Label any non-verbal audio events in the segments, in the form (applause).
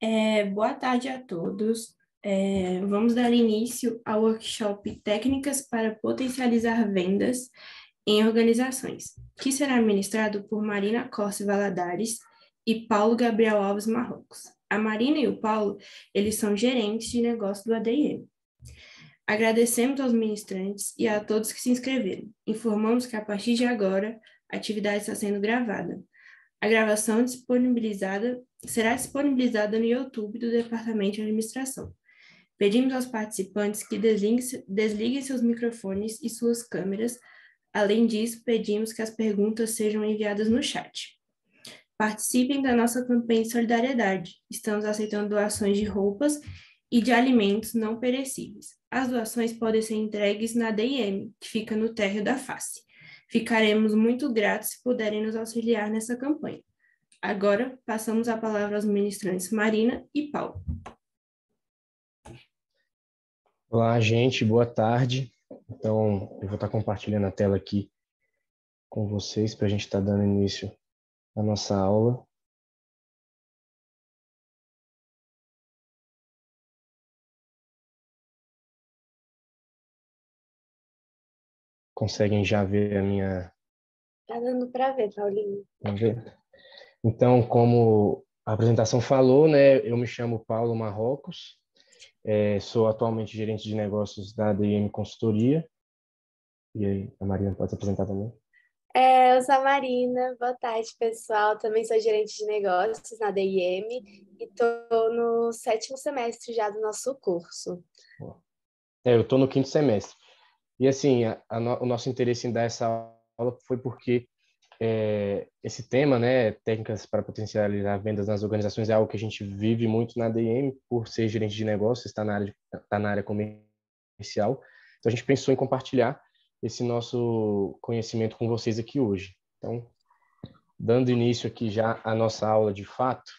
É, boa tarde a todos. É, vamos dar início ao workshop Técnicas para Potencializar Vendas em Organizações, que será ministrado por Marina Corse Valadares e Paulo Gabriel Alves Marrocos. A Marina e o Paulo, eles são gerentes de negócio do ADM. Agradecemos aos ministrantes e a todos que se inscreveram. Informamos que a partir de agora a atividade está sendo gravada. A gravação disponibilizada será disponibilizada no YouTube do Departamento de Administração. Pedimos aos participantes que desliguem, seus microfones e suas câmeras. Além disso, pedimos que as perguntas sejam enviadas no chat. Participem da nossa campanha de solidariedade. Estamos aceitando doações de roupas e de alimentos não perecíveis. As doações podem ser entregues na DM, que fica no térreo da face. Ficaremos muito gratos se puderem nos auxiliar nessa campanha. Agora, passamos a palavra aos ministrantes Marina e Paulo. Olá, gente, boa tarde. Então, eu vou estar compartilhando a tela aqui com vocês para a gente estar tá dando início à nossa aula. Conseguem já ver a minha. Está dando para ver, Paulinho. Vamos ver? Então, como a apresentação falou, né, eu me chamo Paulo Marrocos, é, sou atualmente gerente de negócios da DM Consultoria. E aí, a Marina pode se apresentar também? É, eu sou a Marina, boa tarde pessoal, também sou gerente de negócios na DIM e estou no sétimo semestre já do nosso curso. É, eu estou no quinto semestre. E assim, a, a, o nosso interesse em dar essa aula foi porque é, esse tema, né, técnicas para potencializar vendas nas organizações, é algo que a gente vive muito na DM, por ser gerente de negócios, está na área, de, tá na área comercial. Então, a gente pensou em compartilhar esse nosso conhecimento com vocês aqui hoje. Então, dando início aqui já à nossa aula de fato,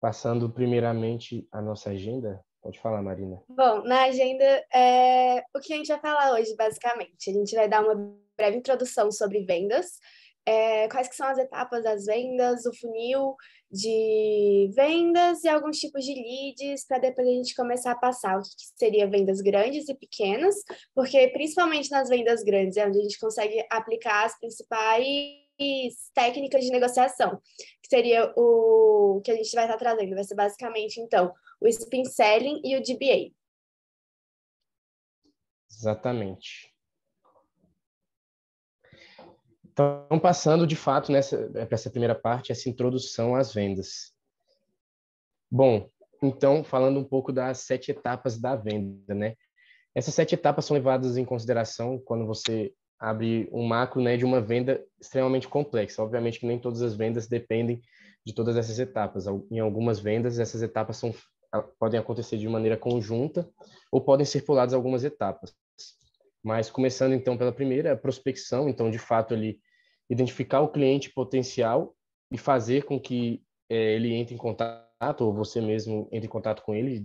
passando primeiramente a nossa agenda. Pode falar, Marina. Bom, na agenda é o que a gente vai falar hoje, basicamente. A gente vai dar uma breve introdução sobre vendas, é, quais que são as etapas das vendas, o funil de vendas e alguns tipos de leads, para depois a gente começar a passar o que, que seria vendas grandes e pequenas, porque principalmente nas vendas grandes é onde a gente consegue aplicar as principais técnicas de negociação, que seria o que a gente vai estar tá trazendo, vai ser basicamente, então, o spin selling e o DBA. Exatamente. Então, passando de fato nessa para essa primeira parte, essa introdução às vendas. Bom, então falando um pouco das sete etapas da venda, né? Essas sete etapas são levadas em consideração quando você abre um macro, né, de uma venda extremamente complexa. Obviamente que nem todas as vendas dependem de todas essas etapas. Em algumas vendas, essas etapas são podem acontecer de maneira conjunta ou podem ser puladas algumas etapas. Mas começando então pela primeira, a prospecção, então de fato ali identificar o cliente potencial e fazer com que é, ele entre em contato ou você mesmo entre em contato com ele,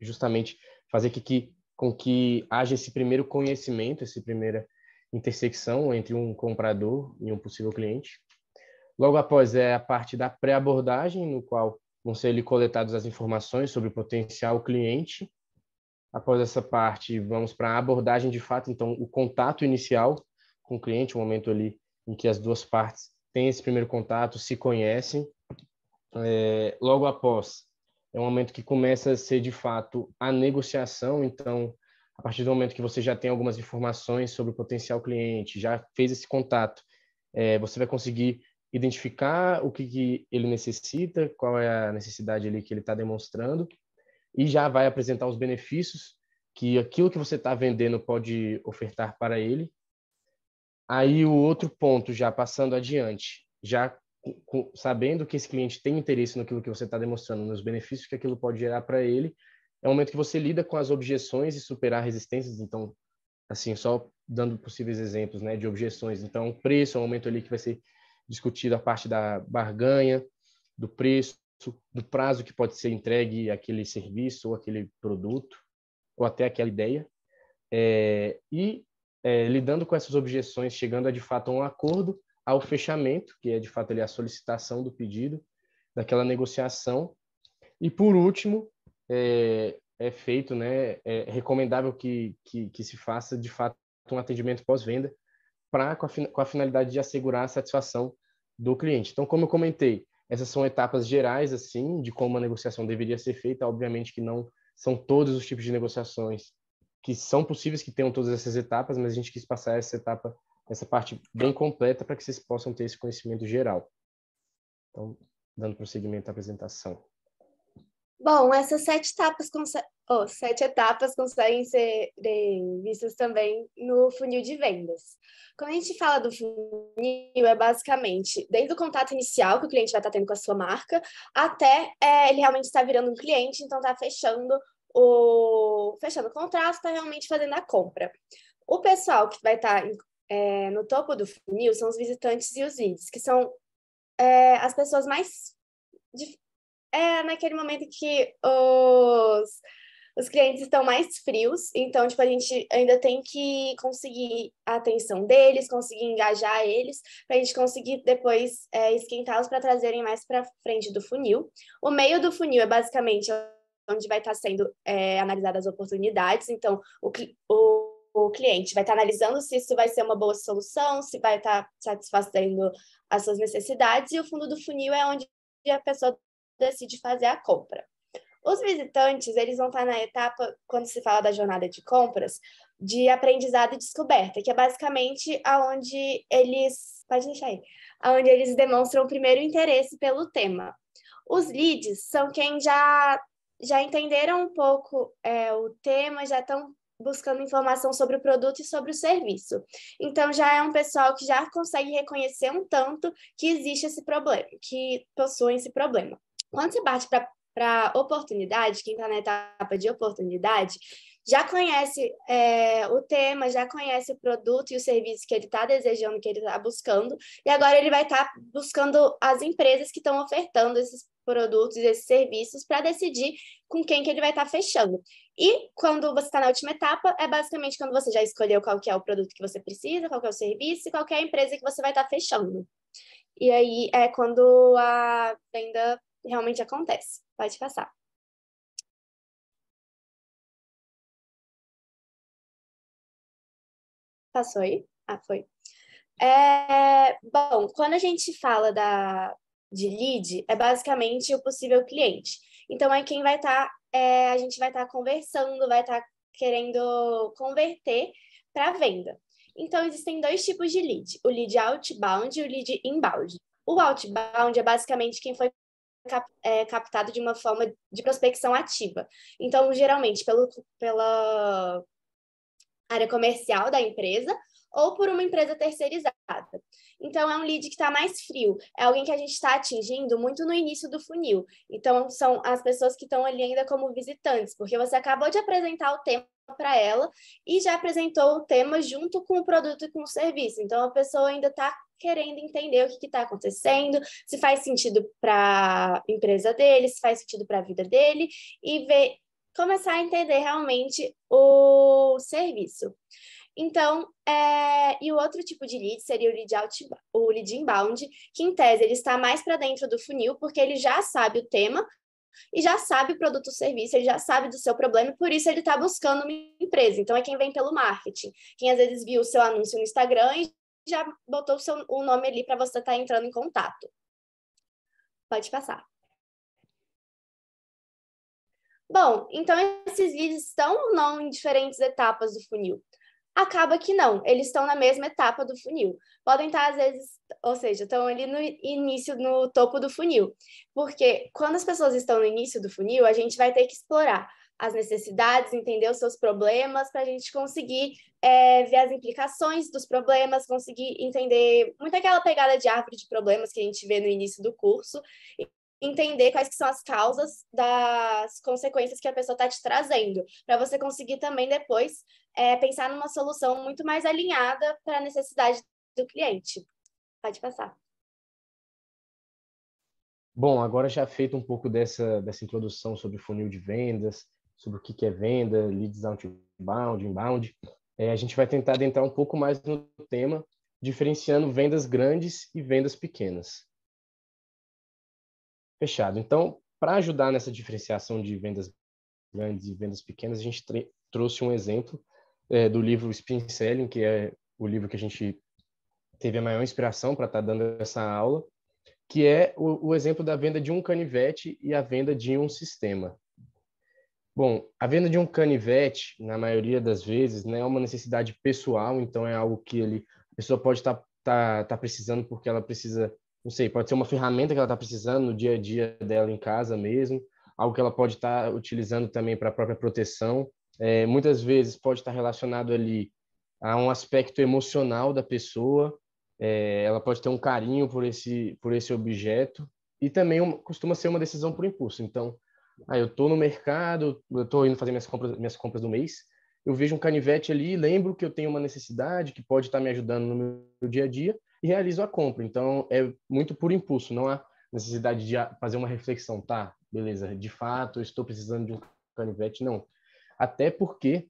justamente fazer que, que com que haja esse primeiro conhecimento, essa primeira intersecção entre um comprador e um possível cliente. Logo após é a parte da pré-abordagem, no qual vão ser coletadas as informações sobre o potencial cliente Após essa parte, vamos para a abordagem de fato, então, o contato inicial com o cliente, o momento ali em que as duas partes têm esse primeiro contato, se conhecem. É, logo após, é um momento que começa a ser de fato a negociação, então, a partir do momento que você já tem algumas informações sobre o potencial cliente, já fez esse contato, é, você vai conseguir identificar o que, que ele necessita, qual é a necessidade ali que ele está demonstrando e já vai apresentar os benefícios que aquilo que você está vendendo pode ofertar para ele. Aí o outro ponto, já passando adiante, já sabendo que esse cliente tem interesse naquilo que você está demonstrando, nos benefícios que aquilo pode gerar para ele, é o momento que você lida com as objeções e superar resistências. Então, assim, só dando possíveis exemplos né, de objeções. Então, o preço é um momento ali que vai ser discutido a parte da barganha, do preço, do prazo que pode ser entregue aquele serviço ou aquele produto ou até aquela ideia é, e é, lidando com essas objeções, chegando a de fato a um acordo, ao fechamento, que é de fato ali, a solicitação do pedido, daquela negociação, e por último é, é feito, né, é recomendável que, que, que se faça de fato um atendimento pós-venda para com, com a finalidade de assegurar a satisfação do cliente. Então, como eu comentei, essas são etapas gerais, assim, de como uma negociação deveria ser feita. Obviamente que não são todos os tipos de negociações que são possíveis que tenham todas essas etapas, mas a gente quis passar essa etapa, essa parte bem completa para que vocês possam ter esse conhecimento geral. Então, dando prosseguimento à apresentação. Bom, essas sete etapas, oh, sete etapas conseguem ser vistas também no funil de vendas. Quando a gente fala do funil, é basicamente desde o contato inicial que o cliente vai estar tá tendo com a sua marca, até é, ele realmente estar tá virando um cliente, então está fechando o fechando o contrato, está realmente fazendo a compra. O pessoal que vai tá estar é, no topo do funil são os visitantes e os leads, que são é, as pessoas mais é naquele momento que os, os clientes estão mais frios, então, tipo, a gente ainda tem que conseguir a atenção deles, conseguir engajar eles, para a gente conseguir depois é, esquentá-los para trazerem mais para frente do funil. O meio do funil é basicamente onde vai estar tá sendo é, analisadas as oportunidades, então, o, o o cliente, vai estar tá analisando se isso vai ser uma boa solução, se vai estar tá satisfazendo as suas necessidades, e o fundo do funil é onde a pessoa decide fazer a compra. Os visitantes, eles vão estar na etapa, quando se fala da jornada de compras, de aprendizado e descoberta, que é basicamente aonde eles, pode deixar aí, aonde eles demonstram o primeiro interesse pelo tema. Os leads são quem já já entenderam um pouco é, o tema, já estão buscando informação sobre o produto e sobre o serviço. Então já é um pessoal que já consegue reconhecer um tanto que existe esse problema, que possuem esse problema. Quando você bate para oportunidade, quem está na etapa de oportunidade, já conhece é, o tema, já conhece o produto e o serviço que ele está desejando, que ele está buscando, e agora ele vai estar tá buscando as empresas que estão ofertando esses produtos, esses serviços, para decidir com quem que ele vai estar tá fechando. E quando você está na última etapa, é basicamente quando você já escolheu qual que é o produto que você precisa, qual que é o serviço e qual que é a empresa que você vai estar tá fechando. E aí é quando a venda realmente acontece. Pode passar. Passou aí? Ah, foi. É, bom, quando a gente fala da, de lead, é basicamente o possível cliente. Então, é quem vai estar, tá, é, a gente vai estar tá conversando, vai estar tá querendo converter para venda. Então, existem dois tipos de lead: o lead outbound e o lead inbound. O outbound é basicamente quem foi cap, é, captado de uma forma de prospecção ativa. Então, geralmente, pelo, pela área comercial da empresa ou por uma empresa terceirizada. Então, é um lead que está mais frio, é alguém que a gente está atingindo muito no início do funil. Então, são as pessoas que estão ali ainda como visitantes, porque você acabou de apresentar o tema para ela e já apresentou o tema junto com o produto e com o serviço. Então, a pessoa ainda está querendo entender o que está acontecendo, se faz sentido para a empresa dele, se faz sentido para a vida dele e ver, começar a entender realmente o serviço. Então, é... e o outro tipo de lead seria o lead, out, o lead inbound, que em tese ele está mais para dentro do funil, porque ele já sabe o tema e já sabe o produto ou serviço, ele já sabe do seu problema, por isso ele está buscando uma empresa. Então, é quem vem pelo marketing, quem às vezes viu o seu anúncio no Instagram e já botou o, seu, o nome ali para você estar tá entrando em contato. Pode passar. Bom, então esses leads estão ou não em diferentes etapas do funil? acaba que não, eles estão na mesma etapa do funil. Podem estar, às vezes, ou seja, estão ali no início, no topo do funil. Porque quando as pessoas estão no início do funil, a gente vai ter que explorar as necessidades, entender os seus problemas, para a gente conseguir é, ver as implicações dos problemas, conseguir entender muito aquela pegada de árvore de problemas que a gente vê no início do curso, entender quais que são as causas das consequências que a pessoa está te trazendo, para você conseguir também depois é, pensar numa solução muito mais alinhada para a necessidade do cliente. Pode passar. Bom, agora já feito um pouco dessa, dessa introdução sobre funil de vendas, sobre o que é venda, leads outbound, inbound, é, a gente vai tentar adentrar um pouco mais no tema, diferenciando vendas grandes e vendas pequenas. Fechado. Então, para ajudar nessa diferenciação de vendas grandes e vendas pequenas, a gente trouxe um exemplo é, do livro Spin Selling, que é o livro que a gente teve a maior inspiração para estar tá dando essa aula, que é o, o exemplo da venda de um canivete e a venda de um sistema. Bom, a venda de um canivete, na maioria das vezes, né, é uma necessidade pessoal, então é algo que ele, a pessoa pode estar tá, tá, tá precisando porque ela precisa, não sei, pode ser uma ferramenta que ela está precisando no dia a dia dela em casa mesmo, algo que ela pode estar tá utilizando também para a própria proteção é, muitas vezes pode estar relacionado ali a um aspecto emocional da pessoa, é, ela pode ter um carinho por esse, por esse objeto, e também uma, costuma ser uma decisão por impulso. Então, ah, eu estou no mercado, eu estou indo fazer minhas compras, minhas compras do mês, eu vejo um canivete ali, lembro que eu tenho uma necessidade que pode estar me ajudando no meu dia a dia e realizo a compra. Então, é muito por impulso, não há necessidade de fazer uma reflexão, tá? Beleza, de fato, eu estou precisando de um canivete, não até porque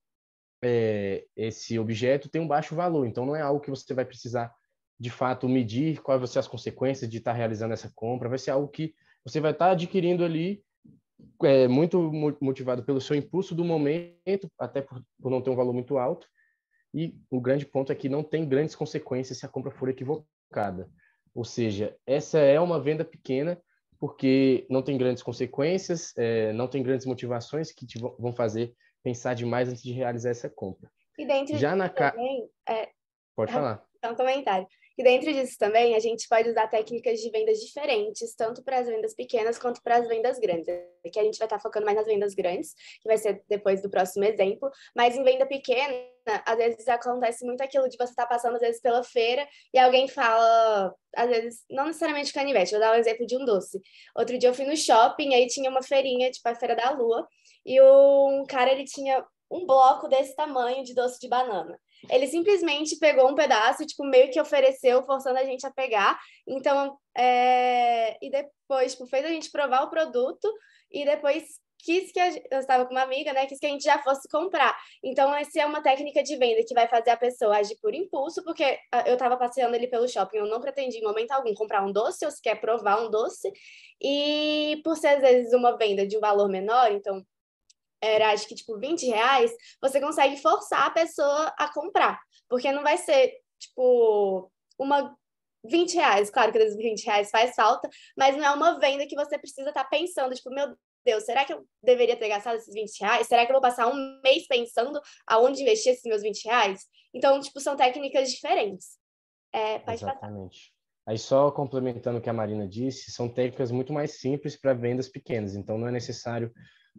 é, esse objeto tem um baixo valor, então não é algo que você vai precisar de fato medir quais vão ser as consequências de estar realizando essa compra, vai ser algo que você vai estar adquirindo ali é, muito motivado pelo seu impulso do momento, até por, por não ter um valor muito alto, e o grande ponto é que não tem grandes consequências se a compra for equivocada. Ou seja, essa é uma venda pequena, porque não tem grandes consequências, é, não tem grandes motivações que te vão fazer pensar demais antes de realizar essa compra. E dentro Já disso na também, ca... é... pode (laughs) falar. É um comentário. E dentro disso também, a gente pode usar técnicas de vendas diferentes, tanto para as vendas pequenas quanto para as vendas grandes. Aqui a gente vai estar tá focando mais nas vendas grandes, que vai ser depois do próximo exemplo, mas em venda pequena, às vezes acontece muito aquilo de você estar tá passando, às vezes, pela feira e alguém fala, às vezes, não necessariamente canivete, vou dar um exemplo de um doce. Outro dia eu fui no shopping, aí tinha uma feirinha, tipo a Feira da Lua, e um cara ele tinha um bloco desse tamanho de doce de banana. Ele simplesmente pegou um pedaço, tipo, meio que ofereceu, forçando a gente a pegar. Então, é... e depois, tipo, fez a gente provar o produto e depois quis que a gente, eu estava com uma amiga, né, quis que a gente já fosse comprar. Então, essa é uma técnica de venda que vai fazer a pessoa agir por impulso, porque ah, eu estava passeando ali pelo shopping, eu não pretendi em momento algum comprar um doce, ou sequer provar um doce, e por ser às vezes uma venda de um valor menor, então era acho que tipo 20 reais, você consegue forçar a pessoa a comprar. Porque não vai ser, tipo, uma 20 reais. Claro que às 20 reais faz falta, mas não é uma venda que você precisa estar tá pensando, tipo, meu Deus, será que eu deveria ter gastado esses 20 reais? Será que eu vou passar um mês pensando aonde investir esses meus 20 reais? Então, tipo, são técnicas diferentes. É, pode Exatamente. Passar. Aí, só complementando o que a Marina disse, são técnicas muito mais simples para vendas pequenas. Então, não é necessário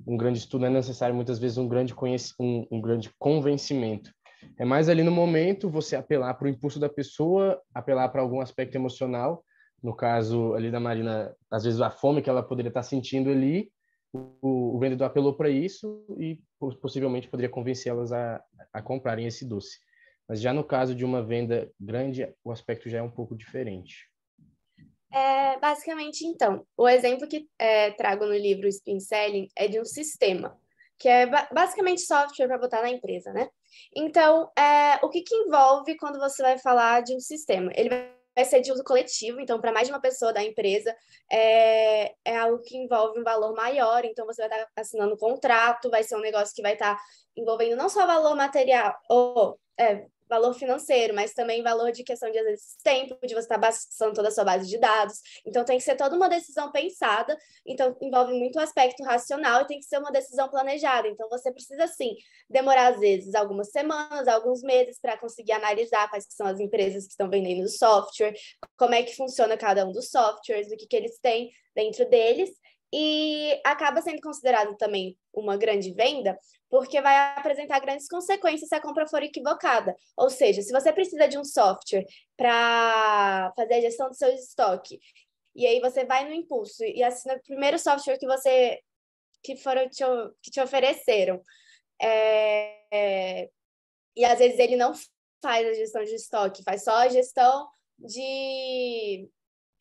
um grande estudo, é necessário muitas vezes um grande, conhec um, um grande convencimento. É mais ali no momento você apelar para o impulso da pessoa, apelar para algum aspecto emocional, no caso ali da Marina, às vezes a fome que ela poderia estar sentindo ali, o, o vendedor apelou para isso e possivelmente poderia convencê-las a, a comprarem esse doce. Mas já no caso de uma venda grande, o aspecto já é um pouco diferente. É, basicamente, então, o exemplo que é, trago no livro Spin Selling é de um sistema, que é ba basicamente software para botar na empresa, né? Então, é, o que, que envolve quando você vai falar de um sistema? Ele vai ser de uso coletivo, então, para mais de uma pessoa da empresa, é, é algo que envolve um valor maior, então você vai estar tá assinando um contrato, vai ser um negócio que vai estar tá envolvendo não só valor material, ou é, valor financeiro, mas também valor de questão de, às vezes, tempo, de você estar tá baixando toda a sua base de dados. Então, tem que ser toda uma decisão pensada, então envolve muito o aspecto racional e tem que ser uma decisão planejada. Então, você precisa, sim, demorar, às vezes, algumas semanas, alguns meses para conseguir analisar quais são as empresas que estão vendendo o software, como é que funciona cada um dos softwares, o que, que eles têm dentro deles e acaba sendo considerado também uma grande venda, porque vai apresentar grandes consequências se a compra for equivocada. Ou seja, se você precisa de um software para fazer a gestão do seu estoque, e aí você vai no impulso e assina o primeiro software que você que foram te, que te ofereceram. É, é, e às vezes ele não faz a gestão de estoque, faz só a gestão de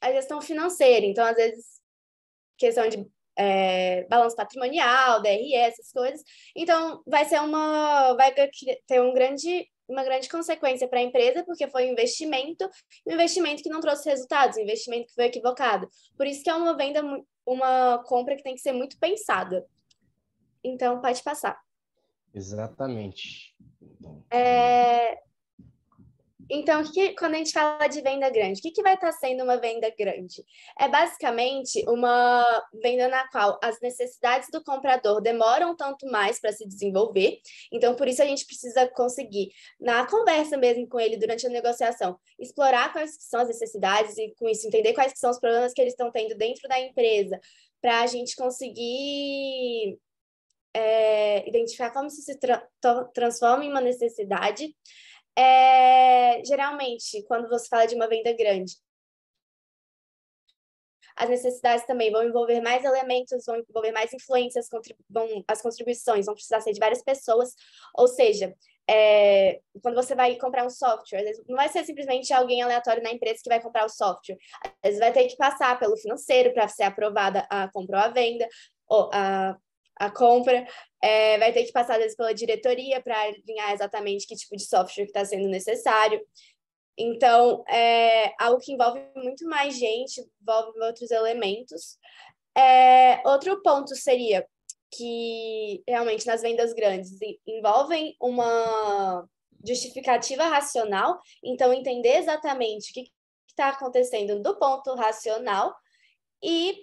a gestão financeira. Então, às vezes, questão de é, balanço patrimonial, DRE, essas coisas. Então, vai ser uma. Vai ter um grande uma grande consequência para a empresa, porque foi um investimento, um investimento que não trouxe resultados, um investimento que foi equivocado. Por isso que é uma venda, uma compra que tem que ser muito pensada. Então, pode passar. Exatamente. É, então, que, quando a gente fala de venda grande, o que, que vai estar tá sendo uma venda grande? É basicamente uma venda na qual as necessidades do comprador demoram tanto mais para se desenvolver. Então, por isso a gente precisa conseguir, na conversa mesmo com ele durante a negociação, explorar quais são as necessidades e, com isso, entender quais são os problemas que eles estão tendo dentro da empresa, para a gente conseguir é, identificar como isso se tra transforma em uma necessidade é, geralmente, quando você fala de uma venda grande, as necessidades também vão envolver mais elementos, vão envolver mais influências, vão, as contribuições vão precisar ser de várias pessoas. Ou seja, é, quando você vai comprar um software, não vai ser simplesmente alguém aleatório na empresa que vai comprar o software. Às vezes vai ter que passar pelo financeiro para ser aprovada a compra ou a venda, ou a, a compra, é, vai ter que passar, desde vezes, pela diretoria para alinhar exatamente que tipo de software está sendo necessário. Então, é algo que envolve muito mais gente, envolve outros elementos. É, outro ponto seria que, realmente, nas vendas grandes, envolvem uma justificativa racional, então, entender exatamente o que está acontecendo do ponto racional e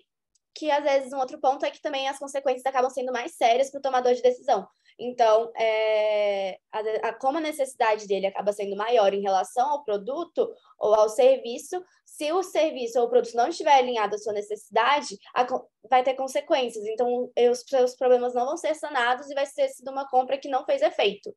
que às vezes um outro ponto é que também as consequências acabam sendo mais sérias para o tomador de decisão. Então, é, a, a, como a necessidade dele acaba sendo maior em relação ao produto ou ao serviço, se o serviço ou o produto não estiver alinhado à sua necessidade, a, vai ter consequências. Então, os seus problemas não vão ser sanados e vai ser sido uma compra que não fez efeito.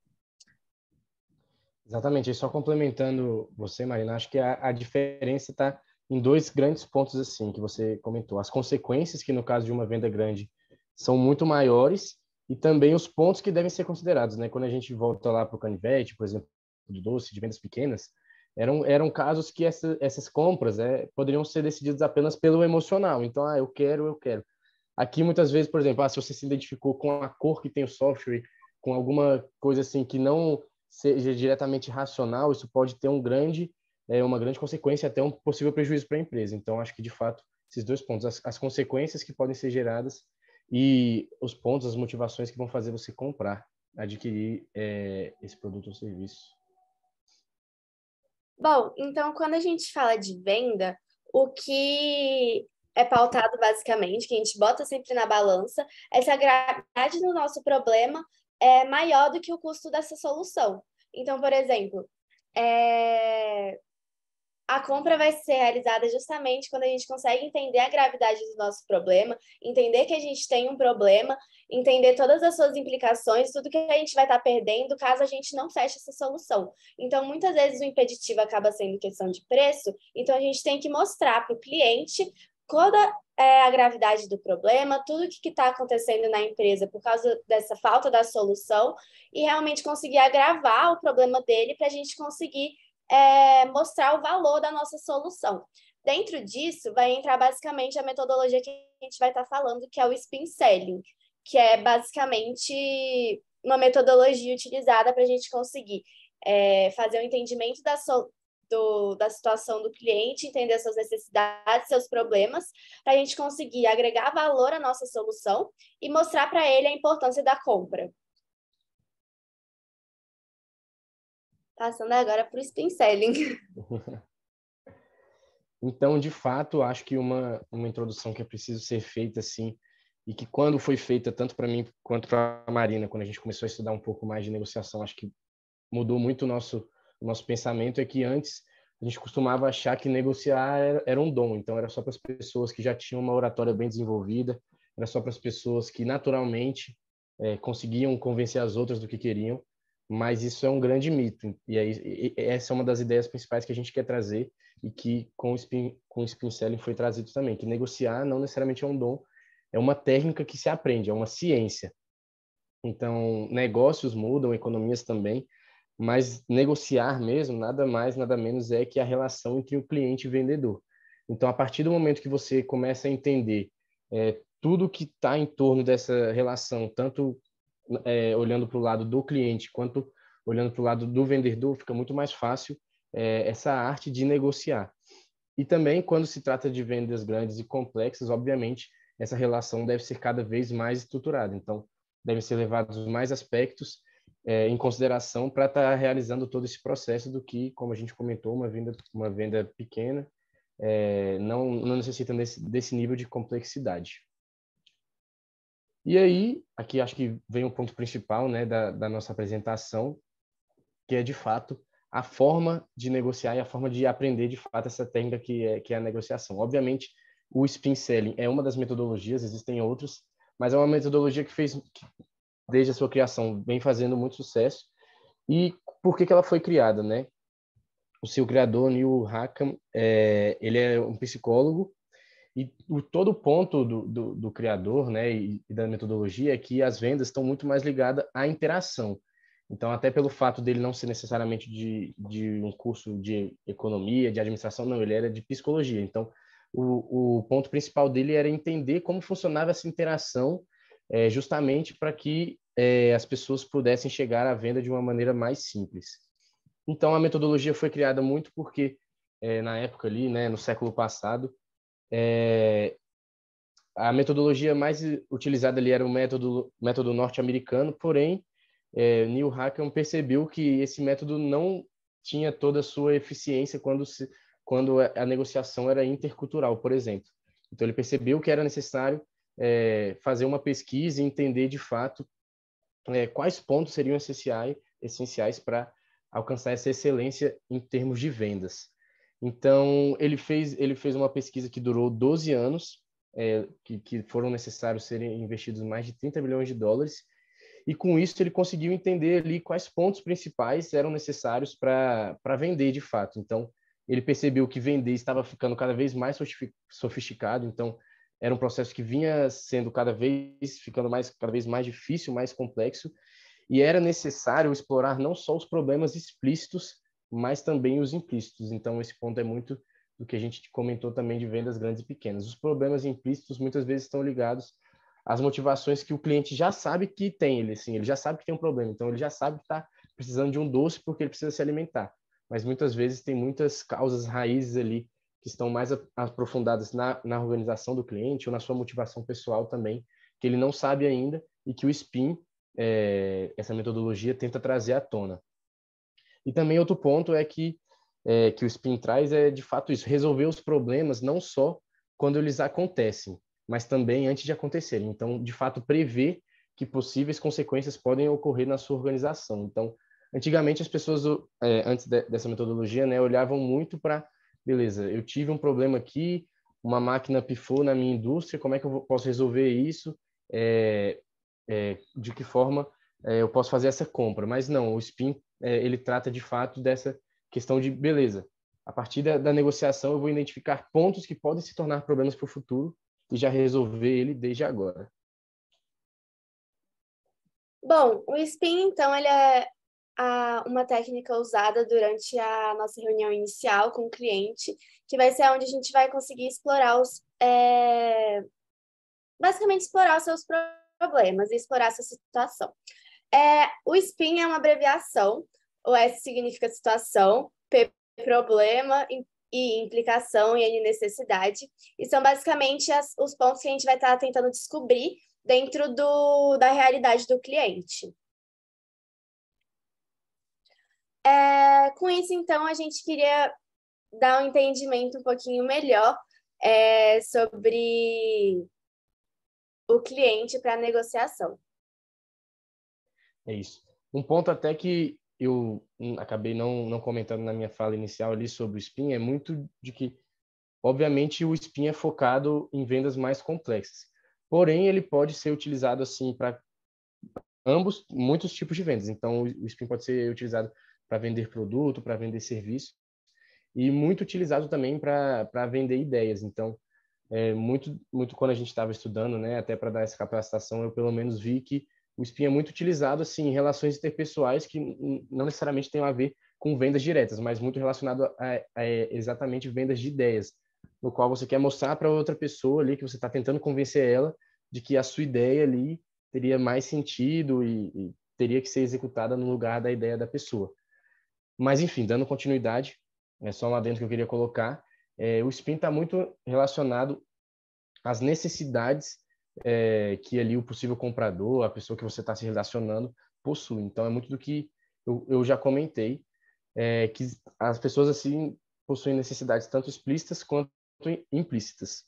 Exatamente. E só complementando você, Marina, acho que a, a diferença está em dois grandes pontos assim que você comentou, as consequências que no caso de uma venda grande são muito maiores e também os pontos que devem ser considerados, né? Quando a gente volta lá para o canivete, por exemplo, do doce de vendas pequenas, eram eram casos que essa, essas compras é poderiam ser decididas apenas pelo emocional. Então, ah, eu quero, eu quero. Aqui muitas vezes, por exemplo, ah, se você se identificou com a cor que tem o software, com alguma coisa assim que não seja diretamente racional, isso pode ter um grande é uma grande consequência, até um possível prejuízo para a empresa. Então, acho que, de fato, esses dois pontos, as, as consequências que podem ser geradas e os pontos, as motivações que vão fazer você comprar, adquirir é, esse produto ou serviço. Bom, então, quando a gente fala de venda, o que é pautado basicamente, que a gente bota sempre na balança, é se a gravidade do nosso problema é maior do que o custo dessa solução. Então, por exemplo, é, a compra vai ser realizada justamente quando a gente consegue entender a gravidade do nosso problema, entender que a gente tem um problema, entender todas as suas implicações, tudo que a gente vai estar tá perdendo caso a gente não feche essa solução. Então, muitas vezes o impeditivo acaba sendo questão de preço, então a gente tem que mostrar para o cliente toda é, a gravidade do problema, tudo o que está acontecendo na empresa por causa dessa falta da solução e realmente conseguir agravar o problema dele para a gente conseguir é, mostrar o valor da nossa solução. Dentro disso, vai entrar basicamente a metodologia que a gente vai estar tá falando, que é o spin selling, que é basicamente uma metodologia utilizada para a gente conseguir é, fazer o um entendimento da, so do, da situação do cliente, entender suas necessidades, seus problemas, para a gente conseguir agregar valor à nossa solução e mostrar para ele a importância da compra. passando agora para o spin selling. (laughs) Então, de fato, acho que uma, uma introdução que é preciso ser feita, assim, e que quando foi feita, tanto para mim quanto para a Marina, quando a gente começou a estudar um pouco mais de negociação, acho que mudou muito o nosso, o nosso pensamento, é que antes a gente costumava achar que negociar era, era um dom, então era só para as pessoas que já tinham uma oratória bem desenvolvida, era só para as pessoas que naturalmente é, conseguiam convencer as outras do que queriam, mas isso é um grande mito. E aí, essa é uma das ideias principais que a gente quer trazer e que com o spin, com o spin selling foi trazido também, que negociar não necessariamente é um dom, é uma técnica que se aprende, é uma ciência. Então, negócios mudam, economias também, mas negociar mesmo, nada mais, nada menos é que a relação entre o cliente e o vendedor. Então, a partir do momento que você começa a entender é, tudo que está em torno dessa relação, tanto é, olhando para o lado do cliente quanto olhando para o lado do vendedor, fica muito mais fácil é, essa arte de negociar. E também, quando se trata de vendas grandes e complexas, obviamente, essa relação deve ser cada vez mais estruturada. Então, devem ser levados mais aspectos é, em consideração para estar tá realizando todo esse processo do que, como a gente comentou, uma venda, uma venda pequena é, não, não necessita desse, desse nível de complexidade. E aí, aqui acho que vem o ponto principal né, da, da nossa apresentação, que é de fato a forma de negociar e a forma de aprender de fato essa técnica que é, que é a negociação. Obviamente, o spin selling é uma das metodologias, existem outras, mas é uma metodologia que fez, que, desde a sua criação, vem fazendo muito sucesso. E por que, que ela foi criada, né? O seu criador, Neil Rackham, é, ele é um psicólogo e o, todo o ponto do, do, do criador né, e, e, da metodologia é que as vendas estão muito mais ligadas à interação. Então, até pelo fato dele não ser necessariamente de, de um curso de economia, de administração, não, ele era de psicologia. Então, o, o ponto principal dele era entender como funcionava essa interação, é, justamente para que é, as pessoas pudessem chegar à venda de uma maneira mais simples. Então, a metodologia foi criada muito porque, é, na época ali, né, no século passado, é, a metodologia mais utilizada ali era o método, método norte-americano, porém, é, Neil Hackham percebeu que esse método não tinha toda a sua eficiência quando, se, quando a negociação era intercultural, por exemplo. Então, ele percebeu que era necessário é, fazer uma pesquisa e entender de fato é, quais pontos seriam essenciais, essenciais para alcançar essa excelência em termos de vendas. Então, ele fez, ele fez uma pesquisa que durou 12 anos, é, que, que foram necessários serem investidos mais de 30 milhões de dólares, e com isso ele conseguiu entender ali quais pontos principais eram necessários para vender de fato. Então, ele percebeu que vender estava ficando cada vez mais sofisticado, então era um processo que vinha sendo cada vez ficando mais cada vez mais difícil, mais complexo, e era necessário explorar não só os problemas explícitos, mas também os implícitos. Então, esse ponto é muito do que a gente comentou também de vendas grandes e pequenas. Os problemas implícitos muitas vezes estão ligados às motivações que o cliente já sabe que tem, ele assim, ele já sabe que tem um problema, então ele já sabe que está precisando de um doce porque ele precisa se alimentar. Mas muitas vezes tem muitas causas raízes ali que estão mais aprofundadas na, na organização do cliente ou na sua motivação pessoal também, que ele não sabe ainda e que o SPIN, é, essa metodologia, tenta trazer à tona. E também outro ponto é que, é, que o spin traz é, de fato, isso, resolver os problemas não só quando eles acontecem, mas também antes de acontecerem. Então, de fato, prever que possíveis consequências podem ocorrer na sua organização. Então, antigamente as pessoas, é, antes de, dessa metodologia, né, olhavam muito para, beleza, eu tive um problema aqui, uma máquina pifou na minha indústria, como é que eu posso resolver isso? É, é, de que forma é, eu posso fazer essa compra? Mas não, o SPIN é, ele trata de fato dessa questão de beleza. A partir da, da negociação, eu vou identificar pontos que podem se tornar problemas para o futuro e já resolver ele desde agora. Bom, o spin, então, ele é a, uma técnica usada durante a nossa reunião inicial com o cliente, que vai ser onde a gente vai conseguir explorar os. É, basicamente, explorar os seus problemas e explorar essa situação. É, o SPIN é uma abreviação, o S significa situação, P problema e implicação e N necessidade, e são basicamente as, os pontos que a gente vai estar tá tentando descobrir dentro do, da realidade do cliente. É, com isso, então, a gente queria dar um entendimento um pouquinho melhor é, sobre o cliente para negociação. É isso. Um ponto até que eu hum, acabei não, não comentando na minha fala inicial ali sobre o Spin é muito de que, obviamente, o Spin é focado em vendas mais complexas. Porém, ele pode ser utilizado assim para ambos, muitos tipos de vendas. Então, o Spin pode ser utilizado para vender produto, para vender serviço e muito utilizado também para vender ideias. Então, é, muito, muito quando a gente estava estudando, né, até para dar essa capacitação, eu pelo menos vi que o SPIN é muito utilizado assim, em relações interpessoais que não necessariamente tem a ver com vendas diretas, mas muito relacionado a, a, a é, exatamente vendas de ideias, no qual você quer mostrar para outra pessoa ali que você está tentando convencer ela de que a sua ideia ali teria mais sentido e, e teria que ser executada no lugar da ideia da pessoa. Mas, enfim, dando continuidade, é só lá dentro que eu queria colocar, é, o SPIN está muito relacionado às necessidades é, que ali o possível comprador, a pessoa que você está se relacionando, possui. Então, é muito do que eu, eu já comentei, é, que as pessoas assim possuem necessidades tanto explícitas quanto implícitas.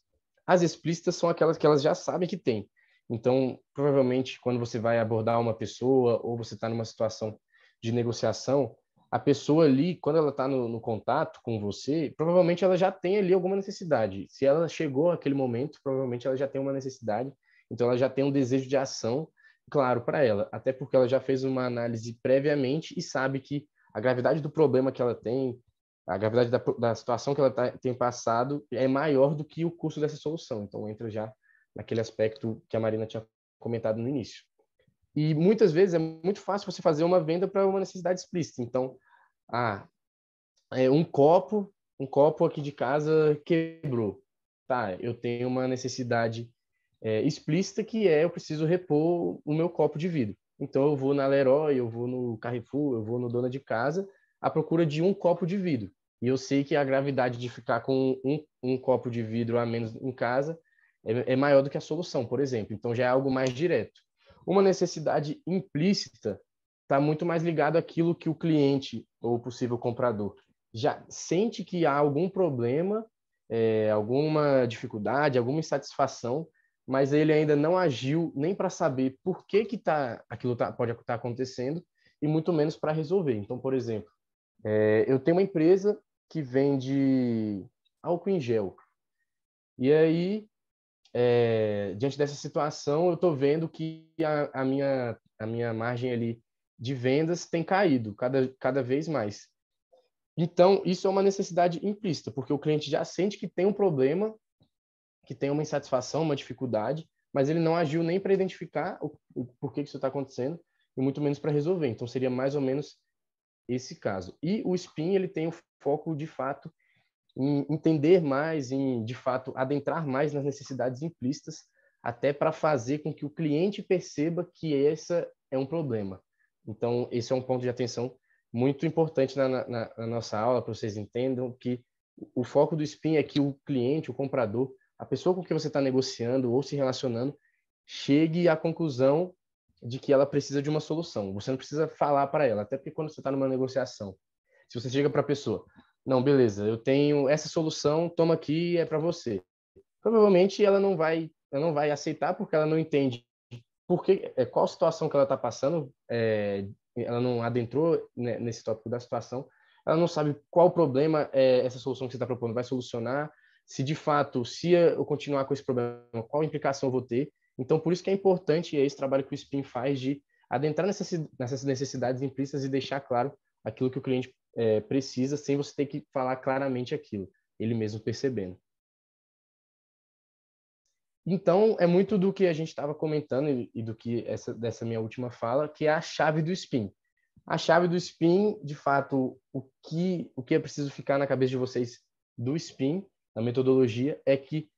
As explícitas são aquelas que elas já sabem que têm. Então, provavelmente, quando você vai abordar uma pessoa ou você está numa situação de negociação, a pessoa ali, quando ela está no, no, contato com você, provavelmente ela já tem ali alguma necessidade. Se ela chegou àquele momento, provavelmente ela já tem uma necessidade, então ela já tem um desejo de ação, claro, para ela, até porque ela já fez uma análise previamente e sabe que a gravidade do problema que ela tem, a gravidade da, da situação que ela tá, tem passado é maior do que o custo dessa solução. Então entra já naquele aspecto que a Marina tinha comentado no início. E muitas vezes é muito fácil você fazer uma venda para uma necessidade explícita. Então, ah, é um copo, um copo aqui de casa quebrou. Tá, eu tenho uma necessidade é, explícita que é eu preciso repor o meu copo de vidro. Então eu vou na Leroy, eu vou no Carrefour, eu vou no dona de casa à procura de um copo de vidro. E eu sei que a gravidade de ficar com um, um copo de vidro a menos em casa é, é maior do que a solução, por exemplo. Então já é algo mais direto. Uma necessidade implícita está muito mais ligado àquilo que o cliente ou possível comprador já sente que há algum problema, é, alguma dificuldade, alguma insatisfação, mas ele ainda não agiu nem para saber por que, que tá, aquilo tá, pode estar tá acontecendo e muito menos para resolver. Então, por exemplo, é, eu tenho uma empresa que vende álcool em gel. E aí, é, diante dessa situação, eu estou vendo que a, a, minha, a minha margem ali de vendas tem caído cada, cada vez mais. Então, isso é uma necessidade implícita, porque o cliente já sente que tem um problema, que tem uma insatisfação, uma dificuldade, mas ele não agiu nem para identificar o, o porquê que isso está acontecendo e muito menos para resolver. Então, seria mais ou menos esse caso. E o SPIN, ele tem o foco, de fato, em entender mais, em, de fato, adentrar mais nas necessidades implícitas, até para fazer com que o cliente perceba que essa é um problema. Então, esse é um ponto de atenção muito importante na, na, na nossa aula, para vocês entendam que o foco do SPIN é que o cliente, o comprador, a pessoa com quem você está negociando ou se relacionando, chegue à conclusão de que ela precisa de uma solução. Você não precisa falar para ela, até porque quando você está numa negociação, se você chega para a pessoa, não, beleza, eu tenho essa solução, toma aqui, é para você. Provavelmente ela não vai, ela não vai aceitar porque ela não entende porque é, qual situação que ela está passando, é, ela não adentrou né, nesse tópico da situação, ela não sabe qual problema é, essa solução que você está propondo vai solucionar, se de fato, se eu continuar com esse problema, qual implicação eu vou ter. Então, por isso que é importante é esse trabalho que o SPIN faz de adentrar nessas necessidades implícitas e deixar claro aquilo que o cliente é, precisa, sem você ter que falar claramente aquilo, ele mesmo percebendo. Então, é muito do que a gente estava comentando e, e, do que essa, dessa minha última fala, que é a chave do spin. A chave do spin, de fato, o que, o que é preciso ficar na cabeça de vocês do spin, da metodologia, é que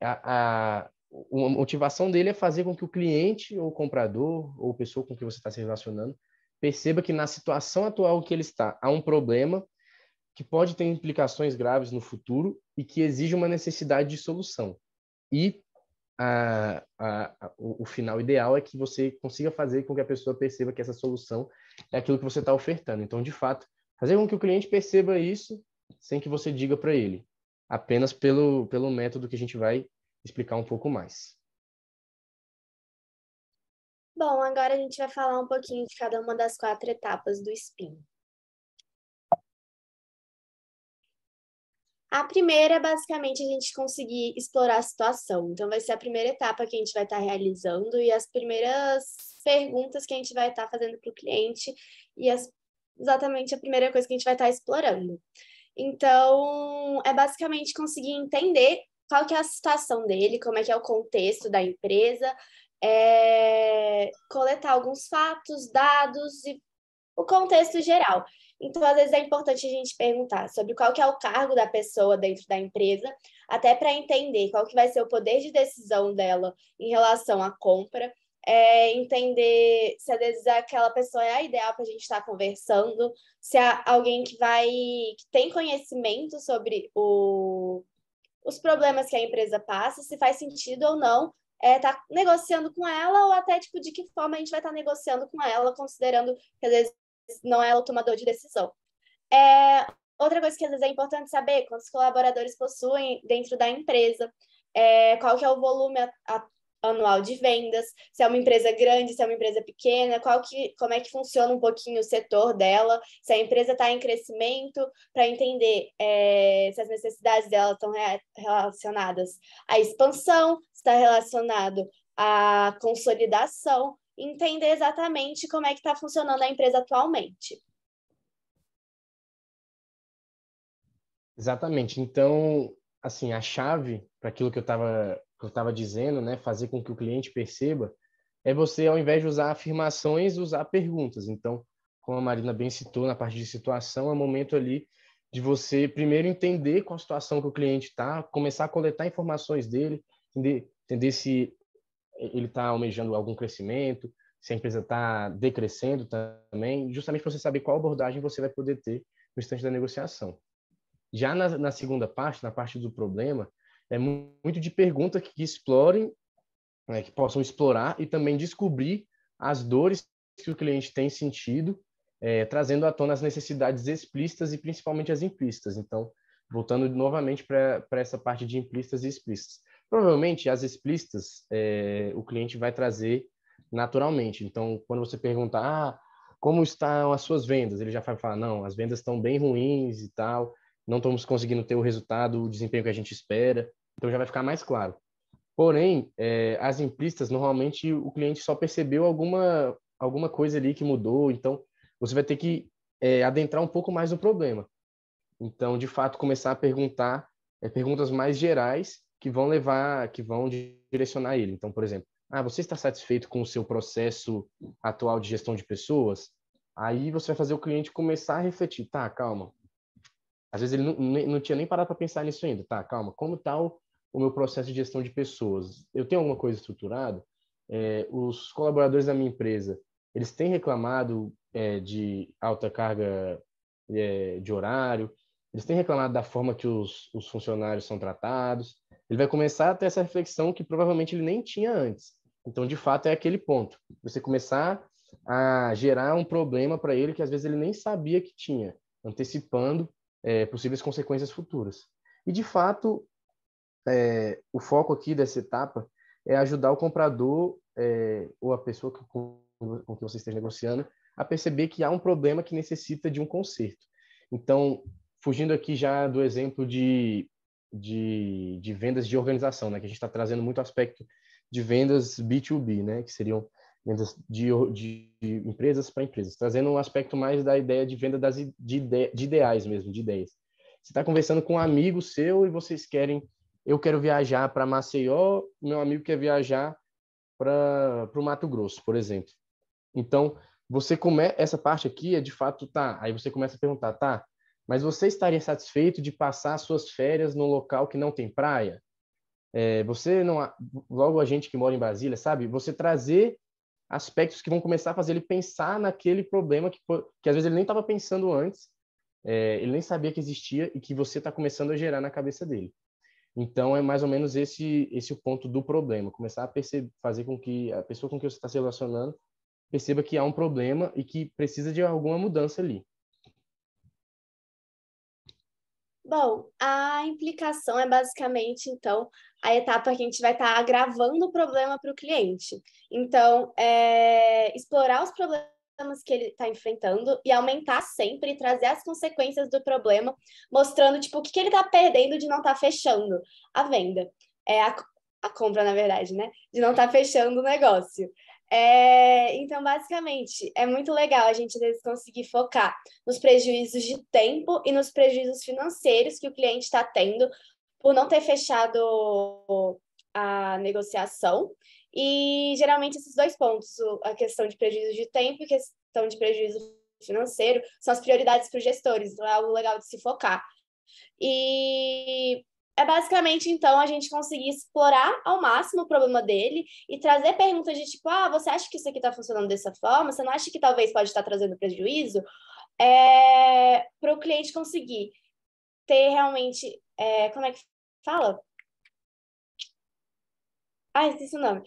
a, a, uma motivação dele é fazer com que o cliente ou o comprador ou pessoa com que você está se relacionando perceba que na situação atual que ele está, há um problema que pode ter implicações graves no futuro e que exige uma necessidade de solução. E a, a, o, o, final ideal é que você consiga fazer com que a pessoa perceba que essa solução é aquilo que você está ofertando. Então, de fato, fazer com que o cliente perceba isso sem que você diga para ele, apenas pelo, pelo método que a gente vai explicar um pouco mais. Bom, agora a gente vai falar um pouquinho de cada uma das quatro etapas do SPIN. A primeira é basicamente a gente conseguir explorar a situação. Então, vai ser a primeira etapa que a gente vai estar realizando e as primeiras perguntas que a gente vai estar fazendo para o cliente e as, exatamente a primeira coisa que a gente vai estar explorando. Então, é basicamente conseguir entender qual que é a situação dele, como é que é o contexto da empresa, é, coletar alguns fatos, dados e o contexto geral. Então, às vezes é importante a gente perguntar sobre qual que é o cargo da pessoa dentro da empresa, até para entender qual que vai ser o poder de decisão dela em relação à compra, é entender se às vezes aquela pessoa é a ideal para a gente estar tá conversando, se há alguém que vai que tem conhecimento sobre o, os problemas que a empresa passa, se faz sentido ou não é, tá negociando com ela ou até tipo de que forma a gente vai estar tá negociando com ela, considerando que às vezes não é o tomador de decisão. É, outra coisa que às vezes é importante saber, quantos colaboradores possuem dentro da empresa, é, qual que é o volume a, a, anual de vendas, se é uma empresa grande, se é uma empresa pequena, qual que, como é que funciona um pouquinho o setor dela, se a empresa está em crescimento, para entender é, se as necessidades dela estão re, relacionadas à expansão, se está relacionado à consolidação, entender exatamente como é que está funcionando a empresa atualmente. Exatamente. Então, assim, a chave para aquilo que eu estava que eu estava dizendo, né, fazer com que o cliente perceba, é você ao invés de usar afirmações, usar perguntas. Então, como a Marina bem citou na parte de situação, é o momento ali de você primeiro entender qual a situação que o cliente está, começar a coletar informações dele, entender, entender se ele está almejando algum crescimento, se a empresa está decrescendo também, justamente para você saber qual abordagem você vai poder ter no instante da negociação. Já na, na segunda parte, na parte do problema, é muito de pergunta que explorem, né, que possam explorar e também descobrir as dores que o cliente tem sentido, é, trazendo à tona as necessidades explícitas e principalmente as implícitas. Então, voltando novamente para essa parte de implícitas e explícitas. Provavelmente as explícitas é, o cliente vai trazer naturalmente. Então, quando você perguntar, ah, como estão as suas vendas? Ele já vai falar, não, as vendas estão bem ruins e tal, não estamos conseguindo ter o resultado, o desempenho que a gente espera. Então, já vai ficar mais claro. Porém, é, as implícitas, normalmente o cliente só percebeu alguma, alguma coisa ali que mudou, então você vai ter que é, adentrar um pouco mais no problema. Então, de fato, começar a perguntar é, perguntas mais gerais que vão levar, que vão direcionar ele. Então, por exemplo, ah, você está satisfeito com o seu processo atual de gestão de pessoas? Aí você vai fazer o cliente começar a refletir, tá, calma. Às vezes ele não, não tinha nem parado para pensar nisso ainda, tá, calma. Como está o, o, meu processo de gestão de pessoas? Eu tenho alguma coisa estruturada? É, os colaboradores da minha empresa, eles têm reclamado é, de alta carga é, de horário? Eles têm reclamado da forma que os, os funcionários são tratados? ele vai começar a ter essa reflexão que provavelmente ele nem tinha antes. Então, de fato, é aquele ponto. Você começar a gerar um problema para ele que às vezes ele nem sabia que tinha, antecipando é, possíveis consequências futuras. E, de fato, é, o foco aqui dessa etapa é ajudar o comprador é, ou a pessoa que, com, com que você esteja negociando a perceber que há um problema que necessita de um conserto. Então, fugindo aqui já do exemplo de de, de vendas de organização, né? Que a gente está trazendo muito aspecto de vendas B2B, né? Que seriam vendas de, de empresas para empresas, trazendo um aspecto mais da ideia de venda das, de, ide, de ideais mesmo, de ideias. Você está conversando com um amigo seu e vocês querem, eu quero viajar para Maceió, meu amigo quer viajar para o Mato Grosso, por exemplo. Então, você começa essa parte aqui é de fato tá. Aí você começa a perguntar, tá? Mas você estaria satisfeito de passar suas férias num local que não tem praia? É, você não, logo a gente que mora em Brasília, sabe? Você trazer aspectos que vão começar a fazer ele pensar naquele problema que, que às vezes ele nem estava pensando antes, é, ele nem sabia que existia e que você está começando a gerar na cabeça dele. Então é mais ou menos esse esse o ponto do problema, começar a perceber, fazer com que a pessoa com que você está se relacionando perceba que há um problema e que precisa de alguma mudança ali. Bom, a implicação é basicamente, então, a etapa que a gente vai estar tá agravando o problema para o cliente. Então, é, explorar os problemas que ele está enfrentando e aumentar sempre e trazer as consequências do problema, mostrando, tipo, o que, que ele está perdendo de não estar tá fechando a venda. É a, a compra, na verdade, né? De não estar tá fechando o negócio. É, então, basicamente, é muito legal a gente conseguir focar nos prejuízos de tempo e nos prejuízos financeiros que o cliente está tendo por não ter fechado a negociação. E geralmente esses dois pontos, a questão de prejuízo de tempo e questão de prejuízo financeiro, são as prioridades para os gestores, então é algo legal de se focar. E é basicamente, então, a gente conseguir explorar ao máximo o problema dele e trazer perguntas de tipo, ah, você acha que isso aqui está funcionando dessa forma? Você não acha que talvez pode estar tá trazendo prejuízo? É, para o cliente conseguir ter realmente, é, como é que fala? Ah, esqueci o nome.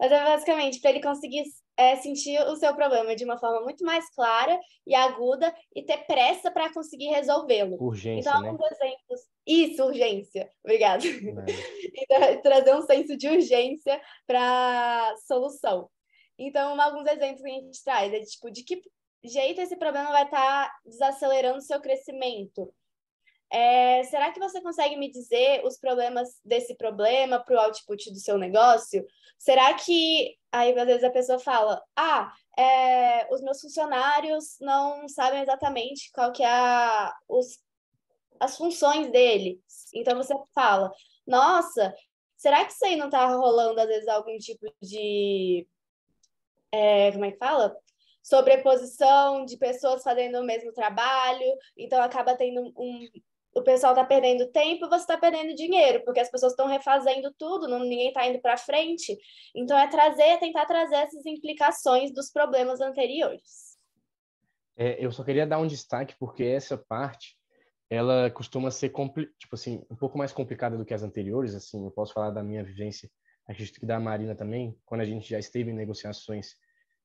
Mas é basicamente para ele conseguir é, sentir o seu problema de uma forma muito mais clara e aguda e ter pressa para conseguir resolvê-lo. Urgência. Então, alguns né? exemplos. Isso, urgência. Obrigada. É. (laughs) Então, trazer um senso de urgência para solução. Então, alguns exemplos que a gente traz é tipo de que jeito esse problema vai estar tá desacelerando o seu crescimento é, será que você consegue me dizer os problemas desse problema para o output do seu negócio? Será que. Aí, às vezes, a pessoa fala: Ah, é, os meus funcionários não sabem exatamente qual que é a, os, as funções dele. Então, você fala: Nossa, será que isso aí não está rolando, às vezes, algum tipo de. É, como é que fala? sobreposição de pessoas fazendo o mesmo trabalho, então acaba tendo um, o pessoal está perdendo tempo, você está perdendo dinheiro, porque as pessoas estão refazendo tudo, não, ninguém está indo para frente. Então, é trazer, é tentar trazer essas implicações dos problemas anteriores. É, eu só queria dar um destaque, porque essa parte, ela costuma ser, tipo assim, um pouco mais complicada do que as anteriores, assim, eu posso falar da minha vivência, acredito que da Marina também, quando a gente já esteve em negociações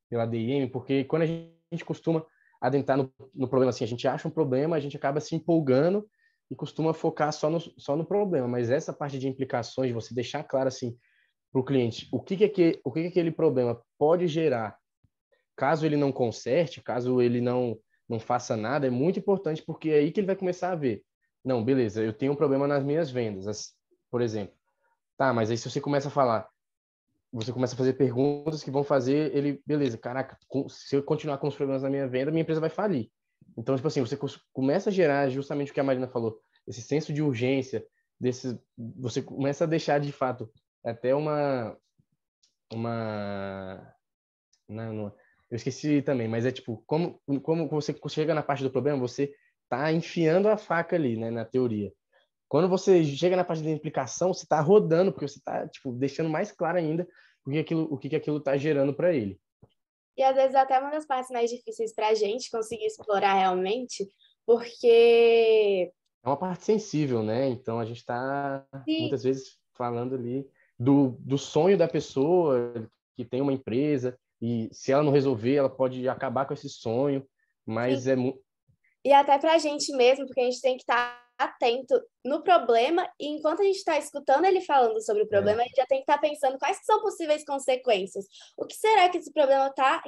pela DIM, porque quando a gente costuma adentrar no, no problema, assim, a gente acha um problema, a gente acaba se empolgando e costuma focar só no, só no problema, mas essa parte de implicações, você deixar claro assim para o cliente o que, que, é que o que, que aquele problema pode gerar, caso ele não conserte, caso ele não não faça nada, é muito importante porque é aí que ele vai começar a ver. Não, beleza, eu tenho um problema nas minhas vendas, por exemplo. Tá, mas aí se você começa a falar, você começa a fazer perguntas que vão fazer ele, beleza, caraca, se eu continuar com os problemas na minha venda, minha empresa vai falir. Então, tipo assim, você começa a gerar justamente o que a Marina falou, esse senso de urgência, desse, você começa a deixar de fato até uma. uma não, não, eu esqueci também, mas é tipo, como, como você chega na parte do problema, você está enfiando a faca ali, né, na teoria. Quando você chega na parte da implicação, você está rodando, porque você está tipo, deixando mais claro ainda o que aquilo, o que aquilo está gerando para ele. E às vezes até uma das partes mais difíceis para a gente conseguir explorar realmente, porque. É uma parte sensível, né? Então a gente está muitas vezes falando ali do, do sonho da pessoa que tem uma empresa, e se ela não resolver, ela pode acabar com esse sonho, mas Sim. é. E até para a gente mesmo, porque a gente tem que estar tá atento no problema e enquanto a gente está escutando ele falando sobre o é. problema, é. a gente já tem que estar tá pensando quais são possíveis consequências. O que será que esse problema está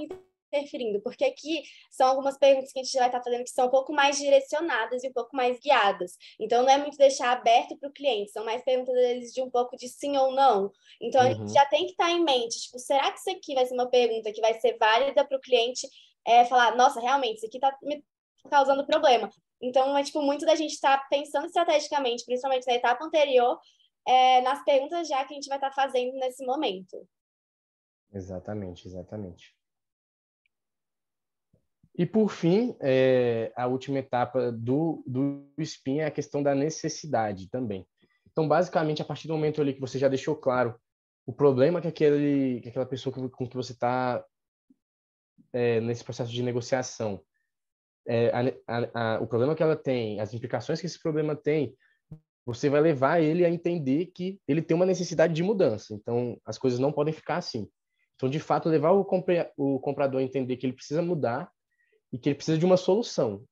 interferindo? Porque aqui são algumas perguntas que a gente vai estar tá fazendo que são um pouco mais direcionadas e um pouco mais guiadas. Então, não é muito deixar aberto para o cliente, são mais perguntas deles de um pouco de sim ou não. Então, uhum. a gente uhum. já tem que estar tá em mente, tipo, será que isso aqui vai ser uma pergunta que vai ser válida para o cliente é, falar, nossa, realmente, isso aqui está me causando problema. Então, é tipo muito da gente estar tá pensando estrategicamente, principalmente na etapa anterior, é, nas perguntas já que a gente vai estar tá fazendo nesse momento. Exatamente, exatamente. E por fim, é, a última etapa do, do SPIN é a questão da necessidade também. Então, basicamente, a partir do momento ali que você já deixou claro o problema que, aquele, que aquela pessoa com que você está é, nesse processo de negociação é, a, a, o problema que ela tem, as implicações que esse problema tem, você vai levar ele a entender que ele tem uma necessidade de mudança. Então, as coisas não podem ficar assim. Então, de fato, levar o, compre, o comprador a entender que ele precisa mudar e que ele precisa de uma solução.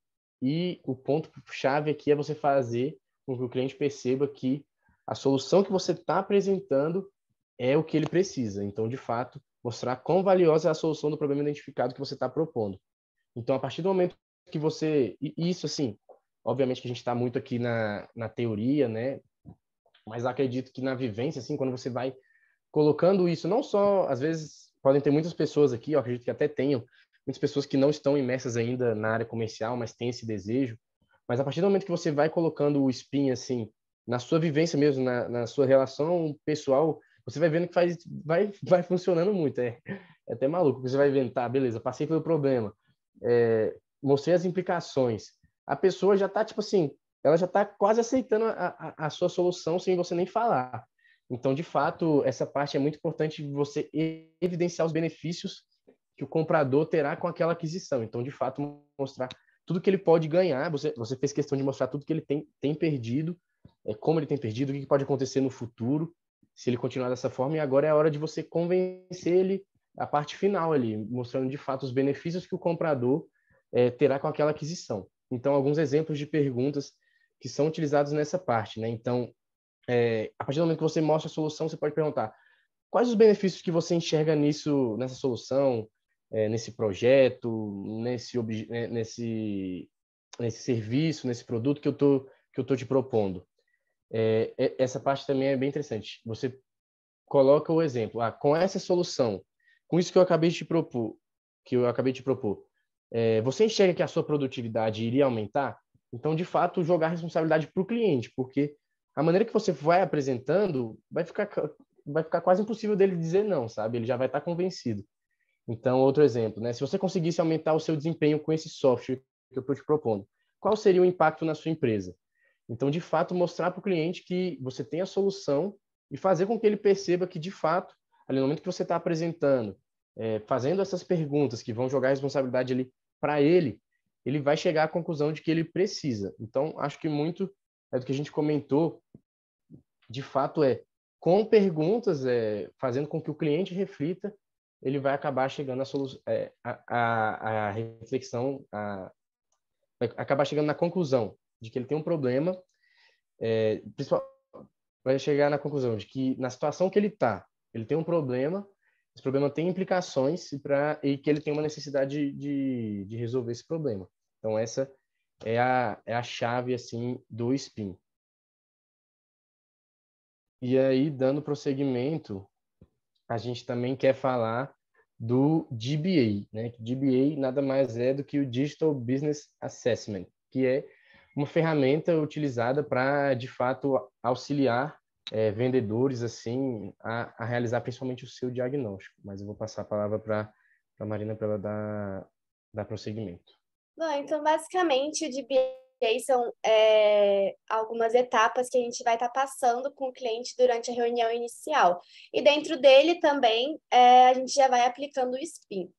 E o ponto-chave aqui é você fazer com que o cliente perceba que a solução que você está apresentando é o que ele precisa. Então, de fato, mostrar quão valiosa é a solução do problema identificado que você está propondo. Então, a partir do momento que você. isso, assim, obviamente que a gente está muito aqui na, na teoria, né? Mas acredito que na vivência, assim, quando você vai colocando isso, não só, às vezes, podem ter muitas pessoas aqui, eu acredito que até tenham, muitas pessoas que não estão imersas ainda na área comercial, mas têm esse desejo. Mas a partir do momento que você vai colocando o spin, assim, na sua vivência mesmo, na, na sua relação pessoal, você vai vendo que faz, vai, (laughs) vai funcionando muito. É, é até maluco, você vai vendo, tá, beleza, passei pelo problema. É, mostrei as implicações. A pessoa já está, tipo assim, ela já está quase aceitando a, a, a, sua solução sem você nem falar. Então, de fato, essa parte é muito importante você evidenciar os benefícios que o comprador terá com aquela aquisição. Então, de fato, mostrar tudo que ele pode ganhar. Você, você fez questão de mostrar tudo que ele tem, tem perdido, é, como ele tem perdido, o que pode acontecer no futuro se ele continuar dessa forma. E agora é a hora de você convencer ele a parte final ali, mostrando de fato os benefícios que o comprador é, terá com aquela aquisição. Então, alguns exemplos de perguntas que são utilizados nessa parte. Né? Então, é, a partir do momento que você mostra a solução, você pode perguntar quais os benefícios que você enxerga nisso, nessa solução, é, nesse projeto, nesse, né, nesse, nesse serviço, nesse produto que eu tô, que eu tô te propondo. É, é, essa parte também é bem interessante. Você coloca o exemplo, ah, com essa solução, com isso que eu acabei de te propor, que eu acabei de propor, é, você enxerga que a sua produtividade iria aumentar? Então, de fato, jogar a responsabilidade para o cliente, porque a maneira que você vai apresentando vai ficar, vai ficar quase impossível dele dizer não, sabe? Ele já vai estar tá convencido. Então, outro exemplo, né? Se você conseguisse aumentar o seu desempenho com esse software que eu estou te propondo, qual seria o impacto na sua empresa? Então, de fato, mostrar para o cliente que você tem a solução e fazer com que ele perceba que, de fato, ali no momento que você está apresentando, é, fazendo essas perguntas que vão jogar a responsabilidade ali para ele, ele vai chegar à conclusão de que ele precisa. Então, acho que muito é do que a gente comentou, de fato é com perguntas, é, fazendo com que o cliente reflita, ele vai acabar chegando à solução, é, a, a, a, reflexão, a, vai acabar chegando na conclusão de que ele tem um problema, é, vai chegar na conclusão de que na situação que ele está, ele tem um problema esse problema tem implicações e, pra, e que ele tem uma necessidade de, de resolver esse problema. Então, essa é a, é a chave, assim, do SPIN. E aí, dando prosseguimento, a gente também quer falar do DBA, né? DBA nada mais é do que o Digital Business Assessment, que é uma ferramenta utilizada para, de fato, auxiliar é, vendedores assim a, a, realizar principalmente o seu diagnóstico. Mas eu vou passar a palavra para a Marina para ela dar, dar prosseguimento. Bom, então basicamente o DBA são é, algumas etapas que a gente vai estar tá passando com o cliente durante a reunião inicial. E dentro dele também é, a gente já vai aplicando o SPIN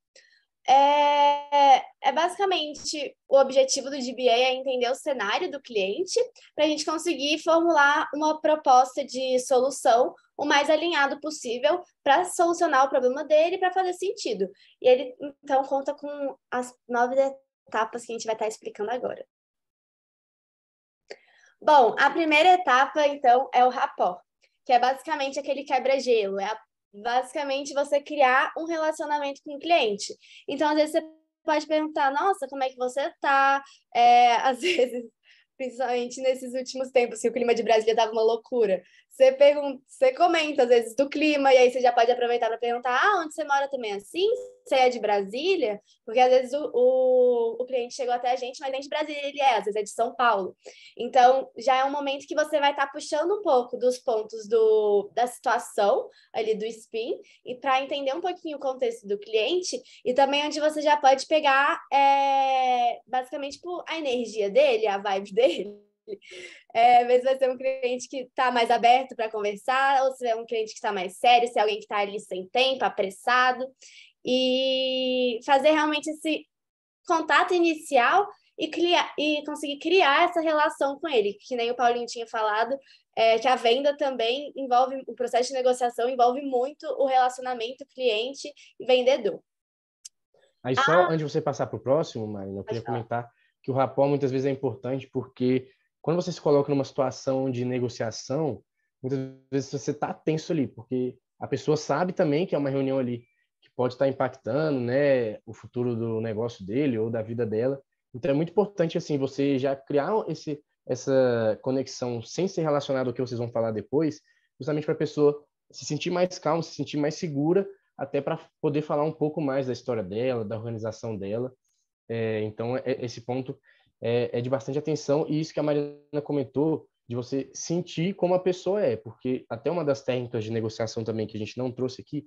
é, é basicamente o objetivo do DBA é entender o cenário do cliente para a gente conseguir formular uma proposta de solução o mais alinhado possível para solucionar o problema dele para fazer sentido. E ele então conta com as nove etapas que a gente vai estar tá explicando agora. Bom, a primeira etapa então é o rapport, que é basicamente aquele quebra-gelo, é a basicamente você criar um relacionamento com o cliente. Então, às vezes, você pode perguntar, nossa, como é que você tá? É, (laughs) às vezes, principalmente nesses últimos tempos, que assim, o clima de Brasília estava uma loucura. Você, pergunta, você comenta, às vezes, do clima, e aí você já pode aproveitar para perguntar, ah, onde você mora também é assim? você é de Brasília, porque às vezes o, o, o cliente chegou até a gente, mas nem de Brasília ele é, às vezes é de São Paulo. Então, já é um momento que você vai estar tá puxando um pouco dos pontos do, da situação ali do spin, e para entender um pouquinho o contexto do cliente, e também onde você já pode pegar é, basicamente tipo, a energia dele, a vibe (laughs) dele. É, mas vai ser um cliente que está mais aberto para conversar, ou se é um cliente que está mais sério, se é alguém que está ali sem tempo, apressado e fazer realmente esse contato inicial e, criar, e conseguir criar essa relação com ele, que nem o Paulinho tinha falado, é, que a venda também envolve, o processo de negociação envolve muito o relacionamento cliente e vendedor. Aí só, ah, antes de você passar para o próximo, Marina, eu queria comentar que o rapó muitas vezes é importante porque quando você se coloca numa situação de negociação, muitas vezes você está tenso ali, porque a pessoa sabe também que é uma reunião ali pode estar impactando, né, o futuro do negócio dele ou da vida dela. Então é muito importante assim você já criar esse essa conexão sem ser relacionado ao que vocês vão falar depois, justamente para a pessoa se sentir mais calma, se sentir mais segura, até para poder falar um pouco mais da história dela, da organização dela. É, então é, é, esse ponto é, é de bastante atenção e isso que a Marina comentou de você sentir como a pessoa é, porque até uma das técnicas de negociação também que a gente não trouxe aqui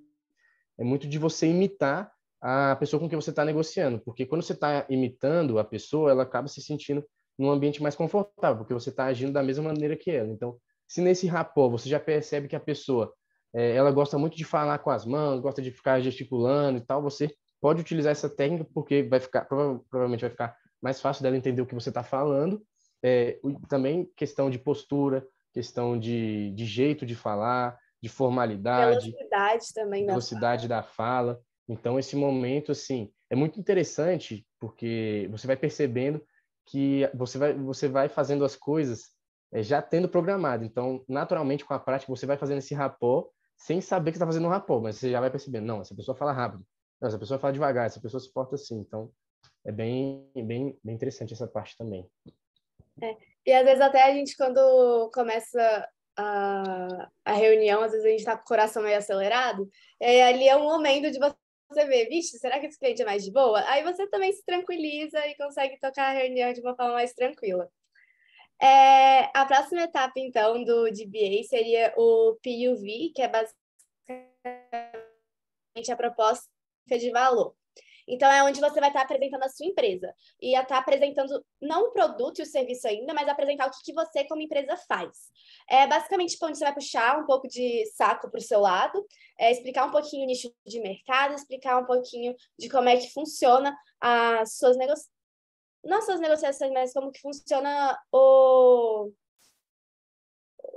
é muito de você imitar a pessoa com quem você está negociando, porque quando você está imitando a pessoa, ela acaba se sentindo num ambiente mais confortável, porque você está agindo da mesma maneira que ela. Então, se nesse rapó você já percebe que a pessoa é, ela gosta muito de falar com as mãos, gosta de ficar gesticulando e tal, você pode utilizar essa técnica porque vai ficar provavelmente vai ficar mais fácil dela entender o que você está falando. É, também questão de postura, questão de, de jeito de falar, de formalidade, velocidade também, velocidade da fala. da fala. Então esse momento assim é muito interessante porque você vai percebendo que você vai você vai fazendo as coisas é, já tendo programado. Então naturalmente com a prática você vai fazendo esse rapó sem saber que está fazendo um rapó, mas você já vai percebendo, não, essa pessoa fala rápido, não, essa pessoa fala devagar, essa pessoa se porta assim. Então é bem bem bem interessante essa parte também. É. E às vezes até a gente, quando começa a, a reunião, às vezes a gente está com o coração meio acelerado, e aí, ali é um momento de você ver, vixe, será que esse cliente é mais de boa? Aí você também se tranquiliza e consegue tocar a reunião de uma forma mais tranquila. É, a próxima etapa, então, do DBA seria o PUV, que é basicamente a proposta de valor. Então, é onde você vai estar apresentando a sua empresa. E estar tá apresentando não o produto e o serviço ainda, mas apresentar o que, você, como empresa, faz. É basicamente onde você vai puxar um pouco de saco para o seu lado, é explicar um pouquinho o nicho de mercado, explicar um pouquinho de como é que funciona as suas negociações. Não as suas negociações, mas como que funciona o...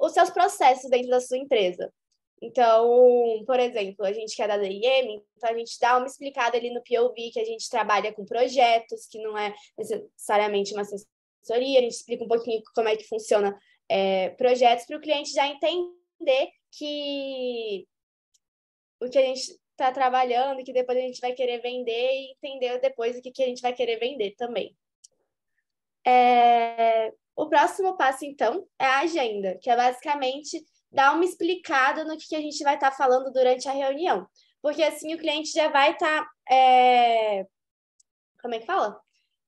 os seus processos dentro da sua empresa. Então, por exemplo, a gente quer é da DM, então a gente dá uma explicada ali no POV que a gente trabalha com projetos, que não é necessariamente uma assessoria, a gente explica um pouquinho como é que funciona é, projetos para o cliente já entender que o que a gente está trabalhando, que depois a gente vai querer vender e entender depois o que, que a gente vai querer vender também. É... O próximo passo, então, é a agenda, que é basicamente dar uma explicada no que, que a gente vai estar tá falando durante a reunião. Porque assim o cliente já vai estar. Tá, é... Como é que fala?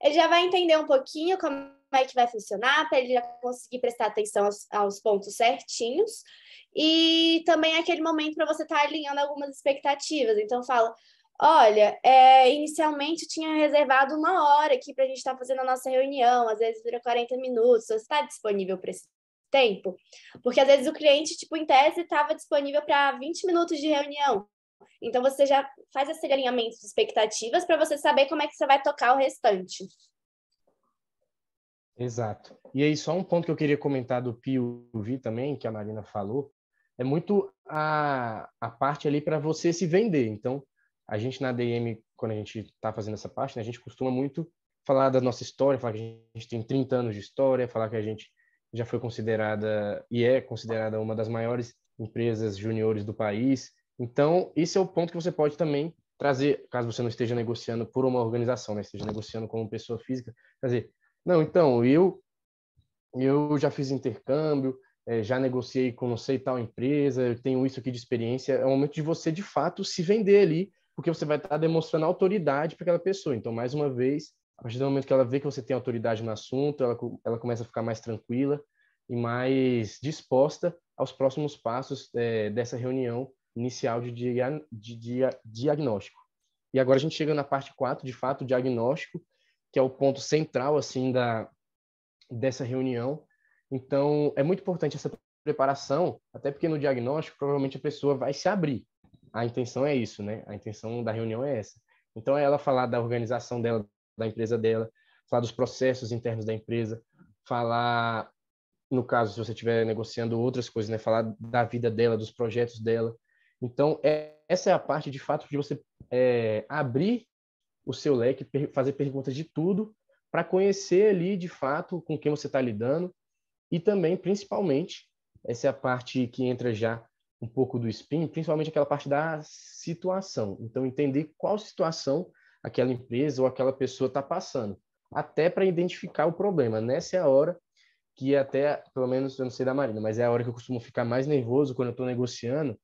Ele já vai entender um pouquinho como é que vai funcionar, para ele já conseguir prestar atenção aos, aos, pontos certinhos. E também é aquele momento para você estar tá alinhando algumas expectativas. Então, fala. Olha, é, inicialmente tinha reservado uma hora aqui para a gente estar tá fazendo a nossa reunião, às vezes dura 40 minutos. Você está disponível para esse tempo. Porque às vezes o cliente, tipo, em tese, estava disponível para 20 minutos de reunião. Então você já faz esse alinhamento de expectativas para você saber como é que você vai tocar o restante. Exato. E aí, só um ponto que eu queria comentar do POV também, que a Marina falou, é muito a, a parte ali para você se vender. Então, a gente na DM, quando a gente está fazendo essa parte, né, a gente costuma muito falar da nossa história, falar que a gente tem 30 anos de história, falar que a gente já foi considerada e é considerada uma das maiores empresas juniores do país. Então, esse é o ponto que você pode também trazer, caso você não esteja negociando por uma organização, né? esteja negociando como pessoa física, trazer. Não, então, eu eu já fiz intercâmbio, é, já negociei com não sei tal empresa, eu tenho isso aqui de experiência. É o momento de você, de fato, se vender ali, porque você vai estar demonstrando autoridade para aquela pessoa. Então, mais uma vez, a partir do momento que ela vê que você tem autoridade no assunto, ela, ela começa a ficar mais tranquila e mais disposta aos próximos passos é, dessa reunião inicial de, dia, de dia, diagnóstico. E agora a gente chega na parte 4, de fato, diagnóstico, que é o ponto central assim da dessa reunião. Então, é muito importante essa preparação, até porque no diagnóstico provavelmente a pessoa vai se abrir. A intenção é isso, né? A intenção da reunião é essa. Então, é ela falar da organização dela da empresa dela, falar dos processos internos da empresa, falar, no caso, se você estiver negociando outras coisas, né? Falar da vida dela, dos projetos dela. Então, é, essa é a parte, de fato, de você é, abrir o seu leque, per, fazer perguntas de tudo, para conhecer ali, de fato, com quem você está lidando. E também, principalmente, essa é a parte que entra já um pouco do spin, principalmente aquela parte da situação. Então, entender qual situação aquela empresa ou aquela pessoa está passando, até para identificar o problema. Nessa é a hora que até, pelo menos eu não sei da Marina, mas é a hora que eu costumo ficar mais nervoso quando eu estou negociando,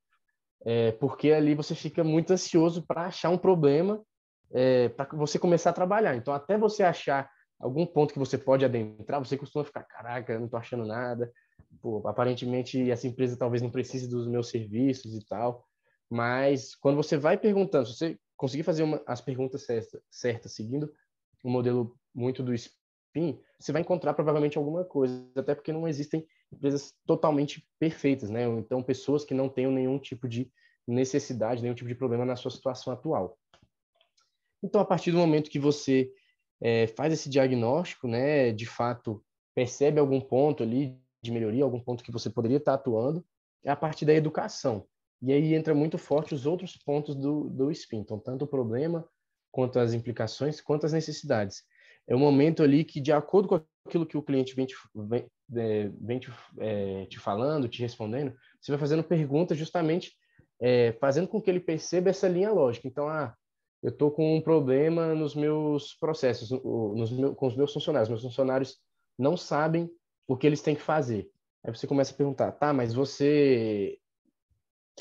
é, porque ali você fica muito ansioso para achar um problema, é, para você começar a trabalhar. Então, até você achar algum ponto que você pode adentrar, você costuma ficar, caraca, não estou achando nada, Pô, aparentemente essa empresa talvez não precise dos meus serviços e tal. Mas quando você vai perguntando, se você conseguir fazer uma, as perguntas certas, seguindo um modelo muito do SPIN, você vai encontrar provavelmente alguma coisa, até porque não existem empresas totalmente perfeitas, né? Ou então, pessoas que não tenham nenhum tipo de necessidade, nenhum tipo de problema na sua situação atual. Então, a partir do momento que você é, faz esse diagnóstico, né, de fato, percebe algum ponto ali de melhoria, algum ponto que você poderia estar atuando, é a partir da educação. E aí entra muito forte os outros pontos do, do spin, então tanto o problema quanto as implicações, quanto as necessidades. É um momento ali que, de acordo com aquilo que o cliente vem te, vem, é, vem te, é, te falando, te respondendo, você vai fazendo perguntas justamente é, fazendo com que ele perceba essa linha lógica. Então, ah, eu estou com um problema nos meus processos, nos meus com os meus funcionários. Meus funcionários não sabem o que eles têm que fazer. Aí você começa a perguntar, tá, mas você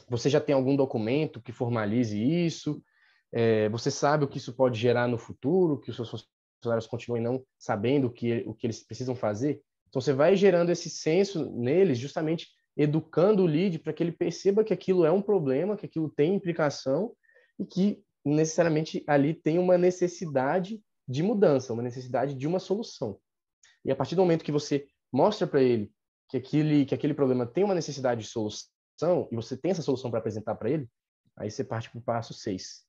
você já tem algum documento que formalize isso? É, você sabe o que isso pode gerar no futuro, que os seus funcionários continuem não sabendo o que, o que eles precisam fazer? Então, você vai gerando esse senso neles, justamente educando o lead para que ele perceba que aquilo é um problema, que aquilo tem implicação e que necessariamente ali tem uma necessidade de mudança, uma necessidade de uma solução. E a partir do momento que você mostra para ele que aquele, que aquele problema tem uma necessidade de solução, solução e você tem essa solução para apresentar para ele, aí você parte para o passo 6.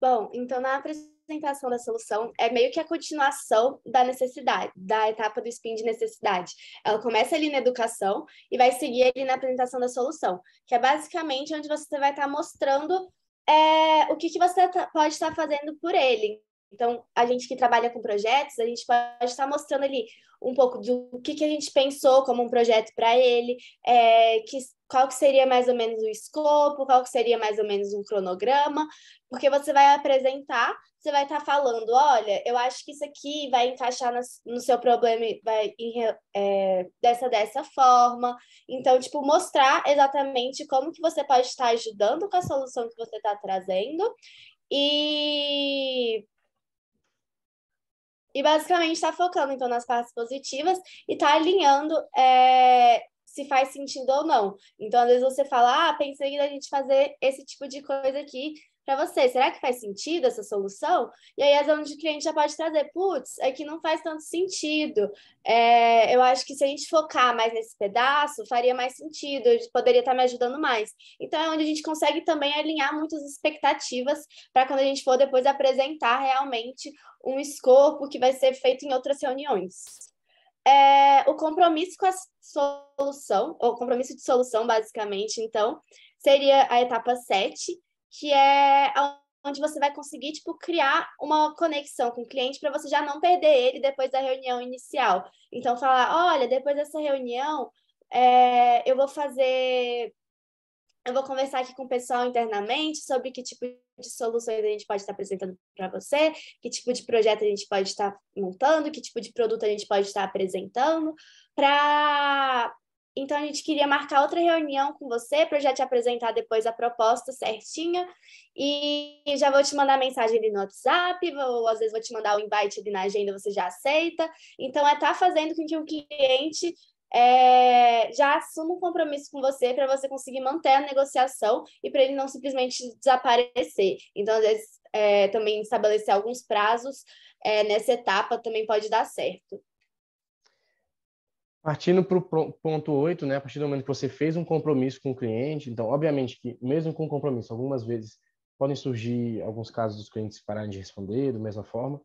Bom, então na apresentação da solução é meio que a continuação da necessidade, da etapa do spin de necessidade. Ela começa ali na educação e vai seguir ali na apresentação da solução, que é basicamente onde você vai estar tá mostrando é, o que, que você tá, pode estar tá fazendo por ele. Então, a gente que trabalha com projetos, a gente pode estar tá mostrando ali um pouco do que, que a gente pensou como um projeto para ele, é, que qual que seria mais ou menos o escopo, qual que seria mais ou menos um cronograma, porque você vai apresentar, você vai estar tá falando, olha, eu acho que isso aqui vai encaixar no seu problema vai, em, é, dessa dessa forma. Então, tipo, mostrar exatamente como que você pode estar ajudando com a solução que você está trazendo e e basicamente está focando então nas partes positivas e está alinhando é, se faz sentido ou não. Então, às vezes você fala, ah, pensei da gente fazer esse tipo de coisa aqui para você. Será que faz sentido essa solução? E aí, às vezes, o cliente já pode trazer, putz, é que não faz tanto sentido. É, eu acho que se a gente focar mais nesse pedaço, faria mais sentido, poderia estar me ajudando mais. Então, é onde a gente consegue também alinhar muitas expectativas para quando a gente for depois apresentar realmente um escopo que vai ser feito em outras reuniões é, o compromisso com a solução, ou compromisso de solução, basicamente, então, seria a etapa 7, que é onde você vai conseguir, tipo, criar uma conexão com o cliente para você já não perder ele depois da reunião inicial. Então, falar, olha, depois dessa reunião, é, eu vou fazer eu vou conversar aqui com o pessoal internamente sobre que tipo de soluções a gente pode estar apresentando para você, que tipo de projeto a gente pode estar montando, que tipo de produto a gente pode estar apresentando, para então, a gente queria marcar outra reunião com você para já te apresentar depois a proposta certinha. E já vou te mandar mensagem ali no WhatsApp, ou às vezes vou te mandar o um invite ali na agenda, você já aceita. Então, é estar tá fazendo com que o cliente é, já assuma um compromisso com você para você conseguir manter a negociação e para ele não simplesmente desaparecer. Então, às vezes, é, também estabelecer alguns prazos é, nessa etapa também pode dar certo. Partindo para o ponto 8, né, a partir do momento que você fez um compromisso com o cliente, então, obviamente que, mesmo com o compromisso, algumas vezes podem surgir alguns casos dos clientes pararem de responder da mesma forma,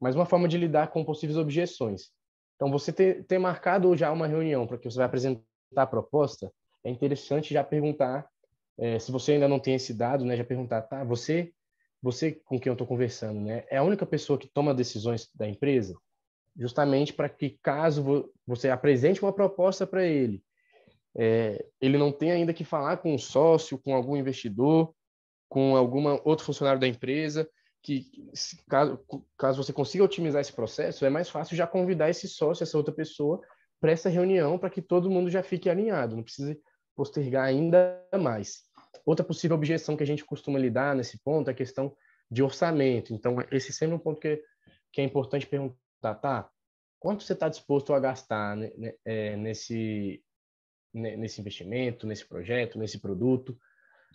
mas uma forma de lidar com possíveis objeções. Então, você ter, ter marcado já uma reunião para que você vai apresentar a proposta, é interessante já perguntar, é, se você ainda não tem esse dado, né, já perguntar, tá, você, você com quem eu estou conversando, né, é a única pessoa que toma decisões da empresa? Justamente para que, caso você apresente uma proposta para ele, é, ele não tem ainda que falar com um sócio, com algum investidor, com algum outro funcionário da empresa, que caso, caso você consiga otimizar esse processo, é mais fácil já convidar esse sócio, essa outra pessoa, para essa reunião, para que todo mundo já fique alinhado, não precise postergar ainda mais. Outra possível objeção que a gente costuma lidar nesse ponto é a questão de orçamento. Então, esse é sempre é um ponto que, que é importante perguntar, tá? Quanto você está disposto a gastar né, né é, nesse, né, nesse investimento, nesse projeto, nesse produto?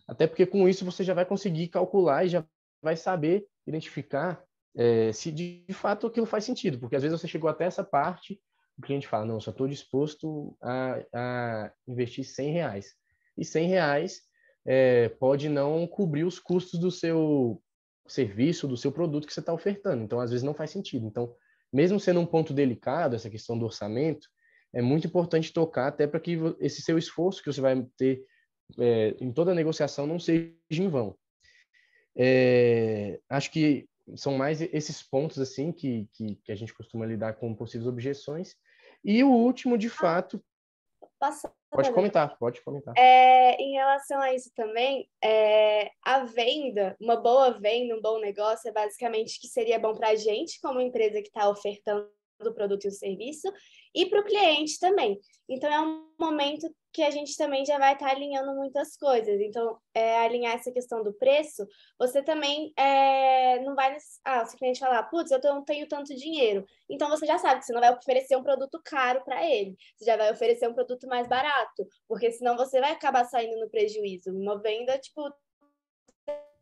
Até porque com isso você já vai conseguir calcular e já vai saber identificar é, se de, fato aquilo faz sentido, porque às vezes você chegou até essa parte, o cliente fala, não, só estou disposto a, a, investir 100 reais. E 100 reais é, pode não cobrir os custos do seu serviço, do seu produto que você está ofertando. Então, às vezes não faz sentido. Então, mesmo sendo um ponto delicado, essa questão do orçamento, é muito importante tocar até para que esse seu esforço que você vai ter é, em toda a negociação não seja em vão. É, acho que são mais esses pontos assim que, que, que, a gente costuma lidar com possíveis objeções. E o último, de ah, fato. Passando, pode comentar, pode comentar. É, em relação a isso também, é, a venda, uma boa venda, um bom negócio, é basicamente que seria bom para a gente, como empresa que está ofertando do produto e o serviço e para o cliente também. Então, é um momento que a gente também já vai estar tá alinhando muitas coisas. Então, é, alinhar essa questão do preço, você também é, não vai. Ah, se o cliente falar, putz, eu não tenho tanto dinheiro. Então, você já sabe que você não vai oferecer um produto caro para ele. Você já vai oferecer um produto mais barato, porque senão você vai acabar saindo no prejuízo. Uma venda, tipo,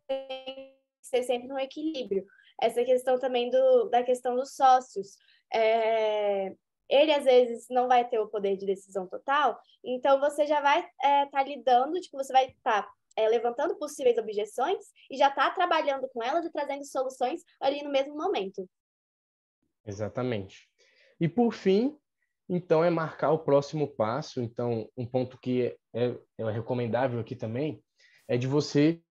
tem que ser sempre no equilíbrio essa questão também do, da questão dos sócios é, ele às vezes não vai ter o poder de decisão total, então você já vai estar é, tá lidando, tipo, você vai estar tá, é, levantando possíveis objeções e já está trabalhando com elas e trazendo soluções ali no mesmo momento. Exatamente. E por fim, então, é marcar o próximo passo. Então, um ponto que é, é, é recomendável aqui também é de você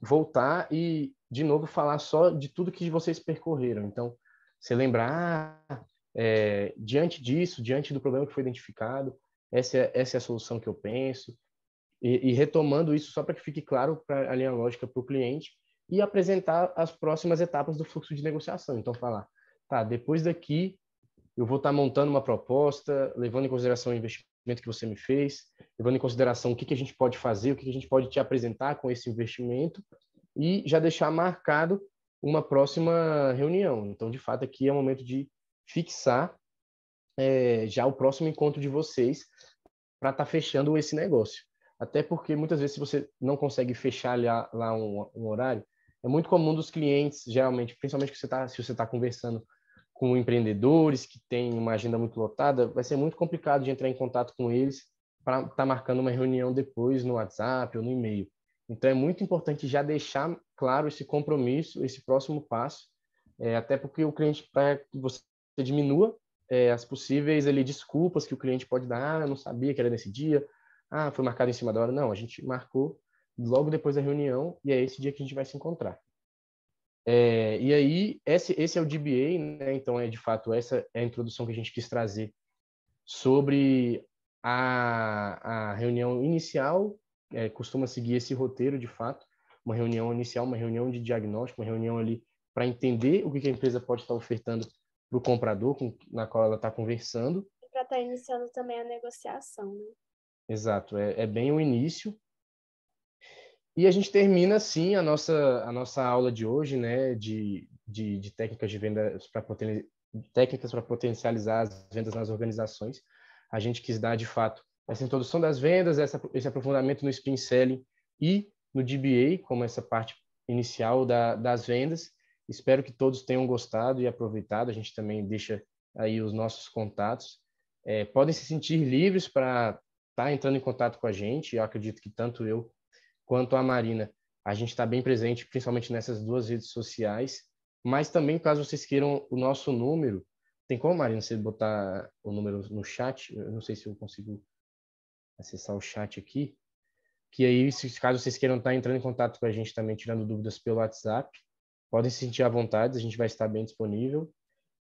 voltar e, de novo, falar só de tudo que vocês percorreram. Então, você lembra, ah, é, diante disso, diante do problema que foi identificado, essa é, essa é a solução que eu penso. E, e retomando isso só para que fique claro para a linha lógica para o cliente e apresentar as próximas etapas do fluxo de negociação. Então, falar, tá, depois daqui eu vou estar tá montando uma proposta, levando em consideração o investimento que você me fez, levando em consideração o que, que a gente pode fazer, o que, que a gente pode te apresentar com esse investimento e já deixar marcado uma próxima reunião. Então, de fato, aqui é o momento de fixar é, já o próximo encontro de vocês para estar tá fechando esse negócio. Até porque muitas vezes, se você não consegue fechar lá, lá um, um, horário, é muito comum dos clientes, geralmente, principalmente você tá, se você está conversando com empreendedores que têm uma agenda muito lotada, vai ser muito complicado de entrar em contato com eles para estar tá marcando uma reunião depois no WhatsApp ou no e-mail. Então é muito importante já deixar claro esse compromisso, esse próximo passo, é, até porque o cliente, para que você diminua é, as possíveis desculpas que o cliente pode dar, ah, não sabia que era nesse dia, ah, foi marcado em cima da hora. Não, a gente marcou logo depois da reunião e é esse dia que a gente vai se encontrar. É, e aí, esse, esse é o DBA, né? então é de fato essa é a introdução que a gente quis trazer sobre a, a reunião inicial é, costuma seguir esse roteiro de fato, uma reunião inicial, uma reunião de diagnóstico, uma reunião ali para entender o que, que a empresa pode estar ofertando para o comprador com, na qual ela está conversando. E para estar tá iniciando também a negociação, né? Exato, é, é bem o início. E a gente termina, assim, a nossa, a nossa aula de hoje, né, de, de, de técnicas de vendas para técnicas para potencializar as vendas nas organizações. A gente quis dar, de fato, essa introdução das vendas, essa, esse aprofundamento no Spin Selling e no DBA, como essa parte inicial da, das vendas. Espero que todos tenham gostado e aproveitado. A gente também deixa aí os nossos contatos. É, podem se sentir livres para estar tá entrando em contato com a gente. Eu acredito que tanto eu quanto a Marina, a gente está bem presente, principalmente nessas duas redes sociais. Mas também, caso vocês queiram o nosso número, tem como, Marina, você botar o número no chat? Eu não sei se eu consigo acessar o chat aqui. Que aí, se, caso vocês queiram estar entrando em contato com a gente também, tirando dúvidas pelo WhatsApp, podem se sentir à vontade, a gente vai estar bem disponível.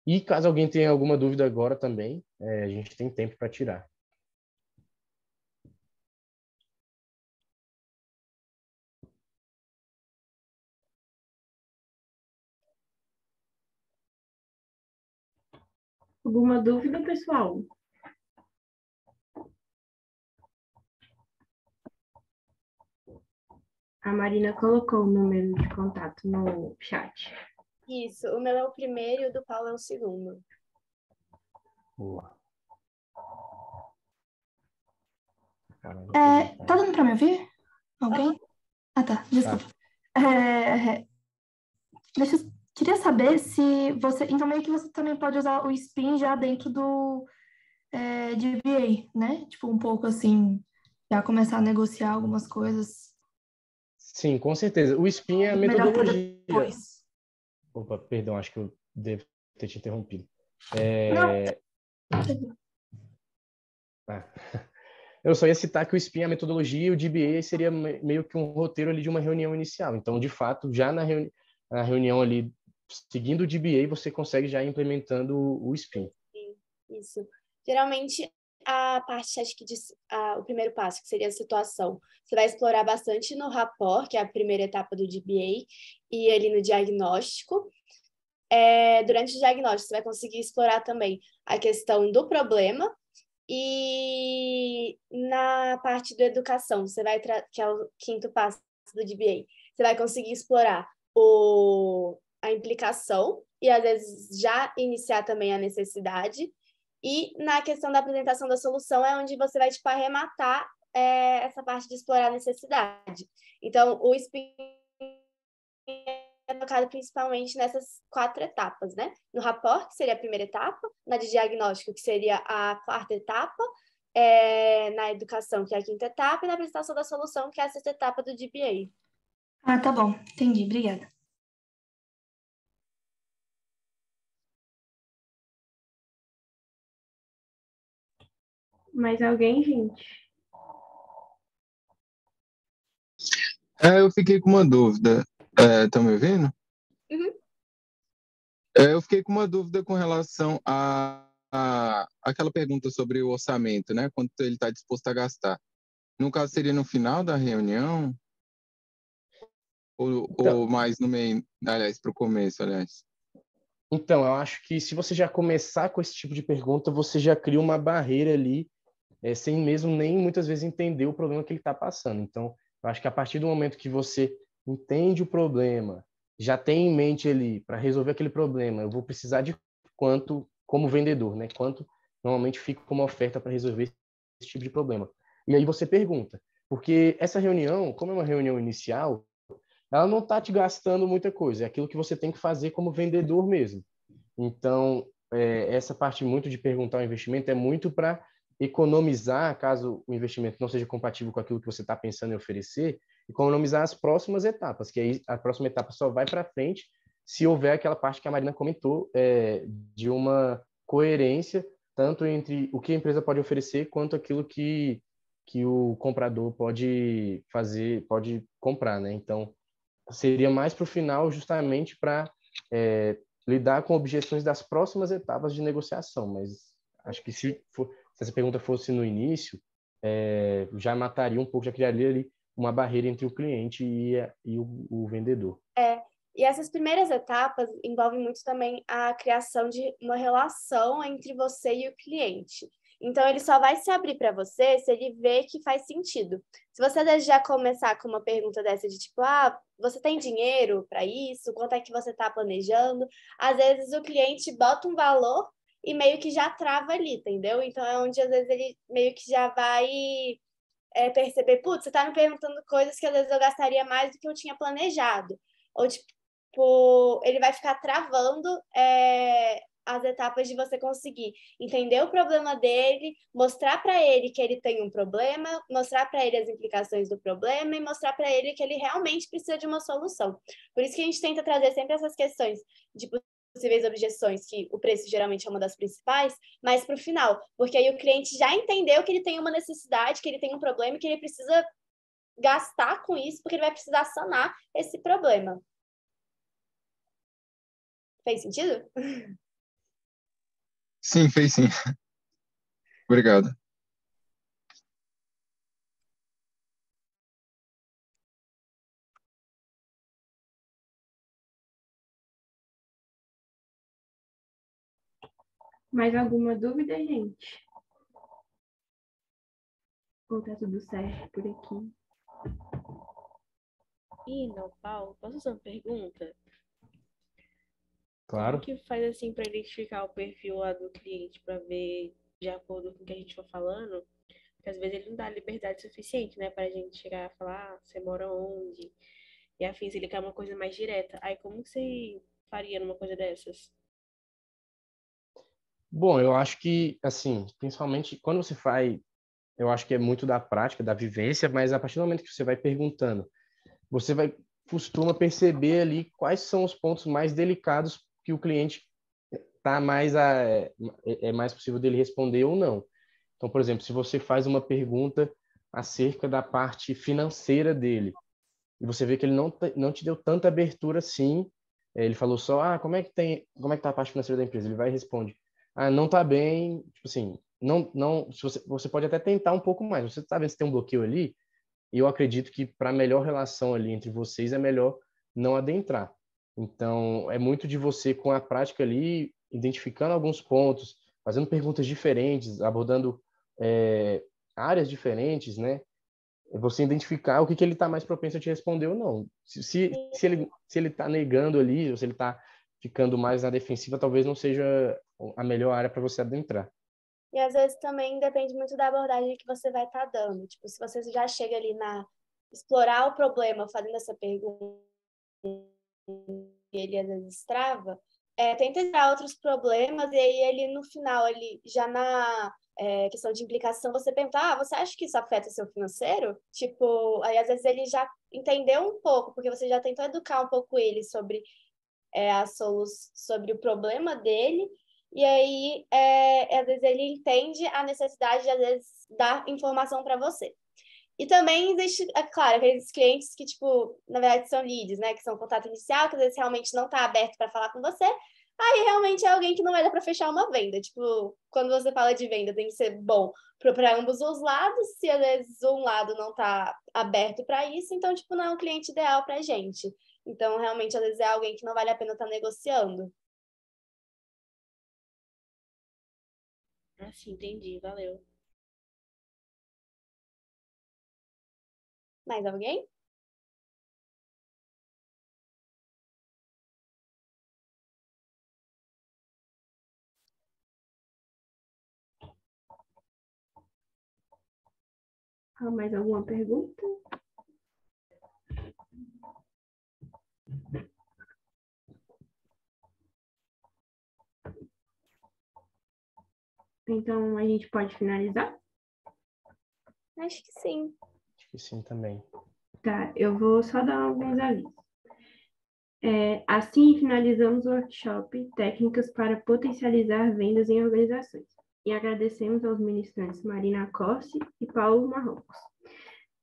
E caso alguém tenha alguma dúvida agora também, é, a gente tem tempo para tirar. Alguma dúvida, pessoal? A Marina colocou o número de contato no chat. Isso, o meu é o primeiro e o do Paulo é o segundo. Boa. É, tá dando para me ouvir? Alguém? Ah, tá, desculpa. Tá. É, é, deixa queria saber se você. Então, meio que você também pode usar o SPIN já dentro do é, VA, né? Tipo, um pouco assim, já começar a negociar algumas coisas Sim, com certeza. O SPIN é a metodologia. Opa, perdão, acho que eu devo ter te interrompido. É... Ah. (laughs) Eu só ia citar que o SPIN é a metodologia e o DBA seria meio que um roteiro ali de uma reunião inicial. Então, de fato, já na, reuni... na reunião ali, seguindo o DBA, você consegue já ir implementando o SPIN. Isso. Geralmente, a parte, acho que, de, a, o primeiro passo, que seria a situação. Você vai explorar bastante no rapport, que é a primeira etapa do DBA, e ali no diagnóstico. É, durante o diagnóstico, você vai conseguir explorar também a questão do problema, e na parte da educação, você vai que é o quinto passo do DBA, você vai conseguir explorar o, a implicação e às vezes já iniciar também a necessidade e na questão da apresentação da solução é onde você vai tipo, arrematar é, essa parte de explorar a necessidade. Então, o spin é focado principalmente nessas quatro etapas, né? No rapport, que seria a primeira etapa, na de diagnóstico, que seria a quarta etapa, é, na educação, que é a quinta etapa, e na apresentação da solução, que é a sexta etapa do DBA. Ah, tá bom. Entendi. Obrigada. Mais alguém, gente? É, eu fiquei com uma dúvida. Estão é, me ouvindo? Uhum. É, eu fiquei com uma dúvida com relação a, a aquela pergunta sobre o orçamento, né? Quanto ele está disposto a gastar. No caso, seria no final da reunião? Ou, então, ou mais no meio, aliás, para o começo, aliás? Então, eu acho que se você já começar com esse tipo de pergunta, você já cria uma barreira ali é, sem mesmo nem muitas vezes entender o problema que ele está passando. Então, eu acho que a partir do momento que você entende o problema, já tem em mente ele para resolver aquele problema, eu vou precisar de quanto como vendedor, né? Quanto normalmente fica uma oferta para resolver esse tipo de problema. E aí você pergunta, porque essa reunião, como é uma reunião inicial, ela não está te gastando muita coisa, é aquilo que você tem que fazer como vendedor mesmo. Então, é, essa parte muito de perguntar o investimento é muito para economizar, caso o investimento não seja compatível com aquilo que você está pensando em oferecer, economizar as próximas etapas, que aí a próxima etapa só vai para frente se houver aquela parte que a Marina comentou, é, de uma coerência tanto entre o que a empresa pode oferecer quanto aquilo que, que o comprador pode fazer, pode comprar, né? Então, seria mais para o final justamente para é, lidar com objeções das próximas etapas de negociação, mas acho que se for, se essa pergunta fosse no início, é, já mataria um pouco, já criaria ali uma barreira entre o cliente e, a, e o, o, vendedor. É, e essas primeiras etapas envolvem muito também a criação de uma relação entre você e o cliente. Então, ele só vai se abrir para você se ele vê que faz sentido. Se você já começar com uma pergunta dessa de tipo, ah, você tem dinheiro para isso? Quanto é que você está planejando? Às vezes o cliente bota um valor e meio que já trava ali, entendeu? Então é onde às vezes ele meio que já vai é, perceber, putz, você tá me perguntando coisas que às vezes eu gastaria mais do que eu tinha planejado. Ou tipo, ele vai ficar travando é, as etapas de você conseguir entender o problema dele, mostrar para ele que ele tem um problema, mostrar para ele as implicações do problema e mostrar para ele que ele realmente precisa de uma solução. Por isso que a gente tenta trazer sempre essas questões de tipo, possíveis objeções, que o preço geralmente é uma das principais, mas para o final, porque aí o cliente já entendeu que ele tem uma necessidade, que ele tem um problema, que ele precisa gastar com isso, porque ele vai precisar sanar esse problema. Fez sentido? Sim, fez sim. Obrigado. Mais alguma dúvida, gente? Ou tá tudo certo por aqui? Ih, não, Paulo, posso fazer uma pergunta? Claro. Como que faz assim para identificar o perfil lá do cliente para ver de acordo com o que a gente for falando? Porque às vezes ele não dá liberdade suficiente, né, para a gente chegar e falar, ah, você mora onde? E afins, ele quer uma coisa mais direta. Aí como que você faria numa coisa dessas? Bom, eu acho que, assim, principalmente quando você faz, eu acho que é muito da prática, da vivência, mas a partir do momento que você vai perguntando, você vai costuma perceber ali quais são os pontos mais delicados que o cliente tá mais a, é, é mais possível dele responder ou não. Então, por exemplo, se você faz uma pergunta acerca da parte financeira dele e você vê que ele não não te deu tanta abertura assim, é, ele falou só ah como é que tem como é que tá a parte financeira da empresa, ele vai e responde ah, não tá bem, tipo assim, não, não, se você, você pode até tentar um pouco mais. Você tá vendo se tem um bloqueio ali, e eu acredito que para melhor relação ali entre vocês é melhor não adentrar. Então, é muito de você com a prática ali, identificando alguns pontos, fazendo perguntas diferentes, abordando é, áreas diferentes, né? É você identificar o que, que ele está mais propenso a te responder ou não. Se, se, se ele se ele está negando ali, ou se ele está ficando mais na defensiva, talvez não seja a melhor área para você adentrar. E às vezes também depende muito da abordagem que você vai estar tá dando. Tipo, se você já chega ali na explorar o problema fazendo essa pergunta e ele às vezes trava, é, tenta entrar outros problemas e aí ele no final, ele já na é, questão de implicação, você perguntar, ah, você acha que isso afeta o seu financeiro? Tipo, aí às vezes ele já entendeu um pouco, porque você já tentou educar um pouco ele sobre é, a sobre o problema dele, e aí, é, é, às vezes, ele entende a necessidade de, às vezes, dar informação para você. E também existe, é claro, aqueles clientes que, tipo, na verdade são leads, né? Que são contato inicial, que às vezes realmente não está aberto para falar com você. Aí realmente é alguém que não vai dar para fechar uma venda. Tipo, quando você fala de venda, tem que ser bom para ambos os lados. Se às vezes um lado não está aberto para isso, então, tipo, não é um cliente ideal para gente. Então, realmente, às vezes é alguém que não vale a pena estar tá negociando. Ah, entendi. Valeu. Mais alguém? Ah, mais alguma pergunta? Então a gente pode finalizar? Acho que sim. Acho que sim também. Tá, eu vou só dar alguns avisos. É, assim, finalizamos o workshop Técnicas para Potencializar Vendas em Organizações e agradecemos aos ministrantes Marina Cosse e Paulo Marrocos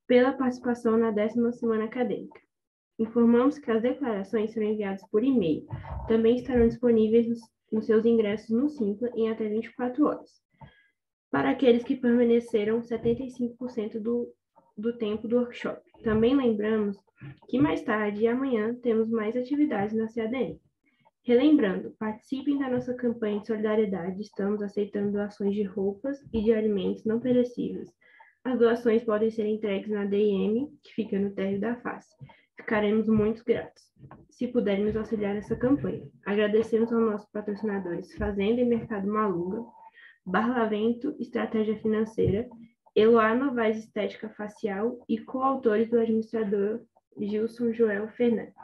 pela participação na décima semana acadêmica. Informamos que as declarações serão enviadas por e-mail. Também estarão disponíveis nos seus ingressos no Simpla em até 24 horas. Para aqueles que permaneceram 75% do, do tempo do workshop. Também lembramos que mais tarde e amanhã temos mais atividades na CADN. Relembrando, participem da nossa campanha de solidariedade. Estamos aceitando doações de roupas e de alimentos não perecíveis. As doações podem ser entregues na DM, que fica no térreo da face. Ficaremos muito gratos se puderem nos auxiliar nessa campanha. Agradecemos aos nossos patrocinadores Fazenda e Mercado Maluga, Barlavento Estratégia Financeira, Eloá Novaes Estética Facial e coautores do administrador Gilson Joel Fernandes.